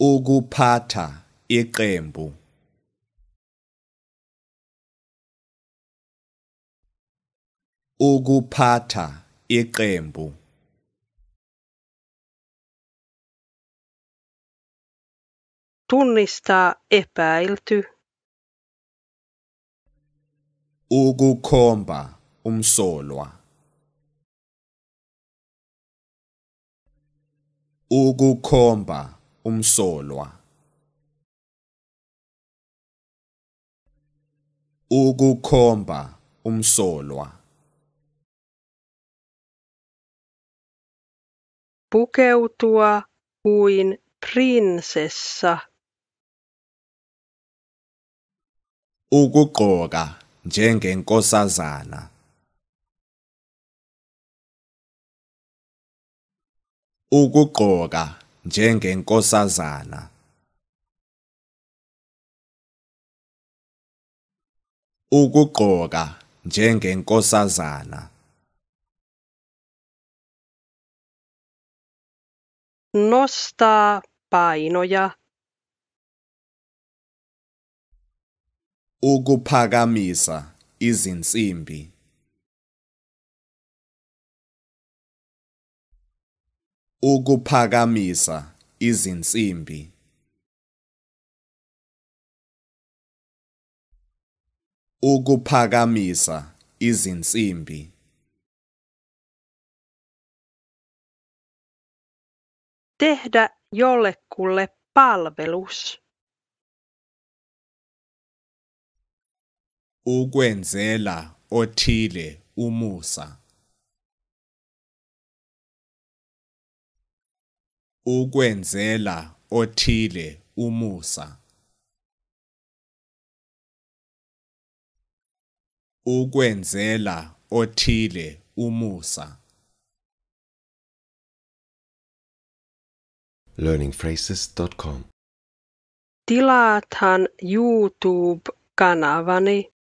ukuphatha iqembu ukuphatha iqembu tunnistaa epäilty ukukhomba umsolwa ukukhomba umsolwa ukukhomba umsolwa pukeutua kuin prinsessa ukugqoka njengenkosazana ukugqoka njengenkosazana ukugqoka njengenkosazana nostaa painoja ukuphakamisa izinsimbi ukuphakamisa izinsimbi ukuphakamisa izinsimbi tehdä jollekulle palvelus ukwenzela othile umusa ukwenzela othile umusa ukwenzela othile umusa learningphrases.com Tilaathan YouTube-kanavani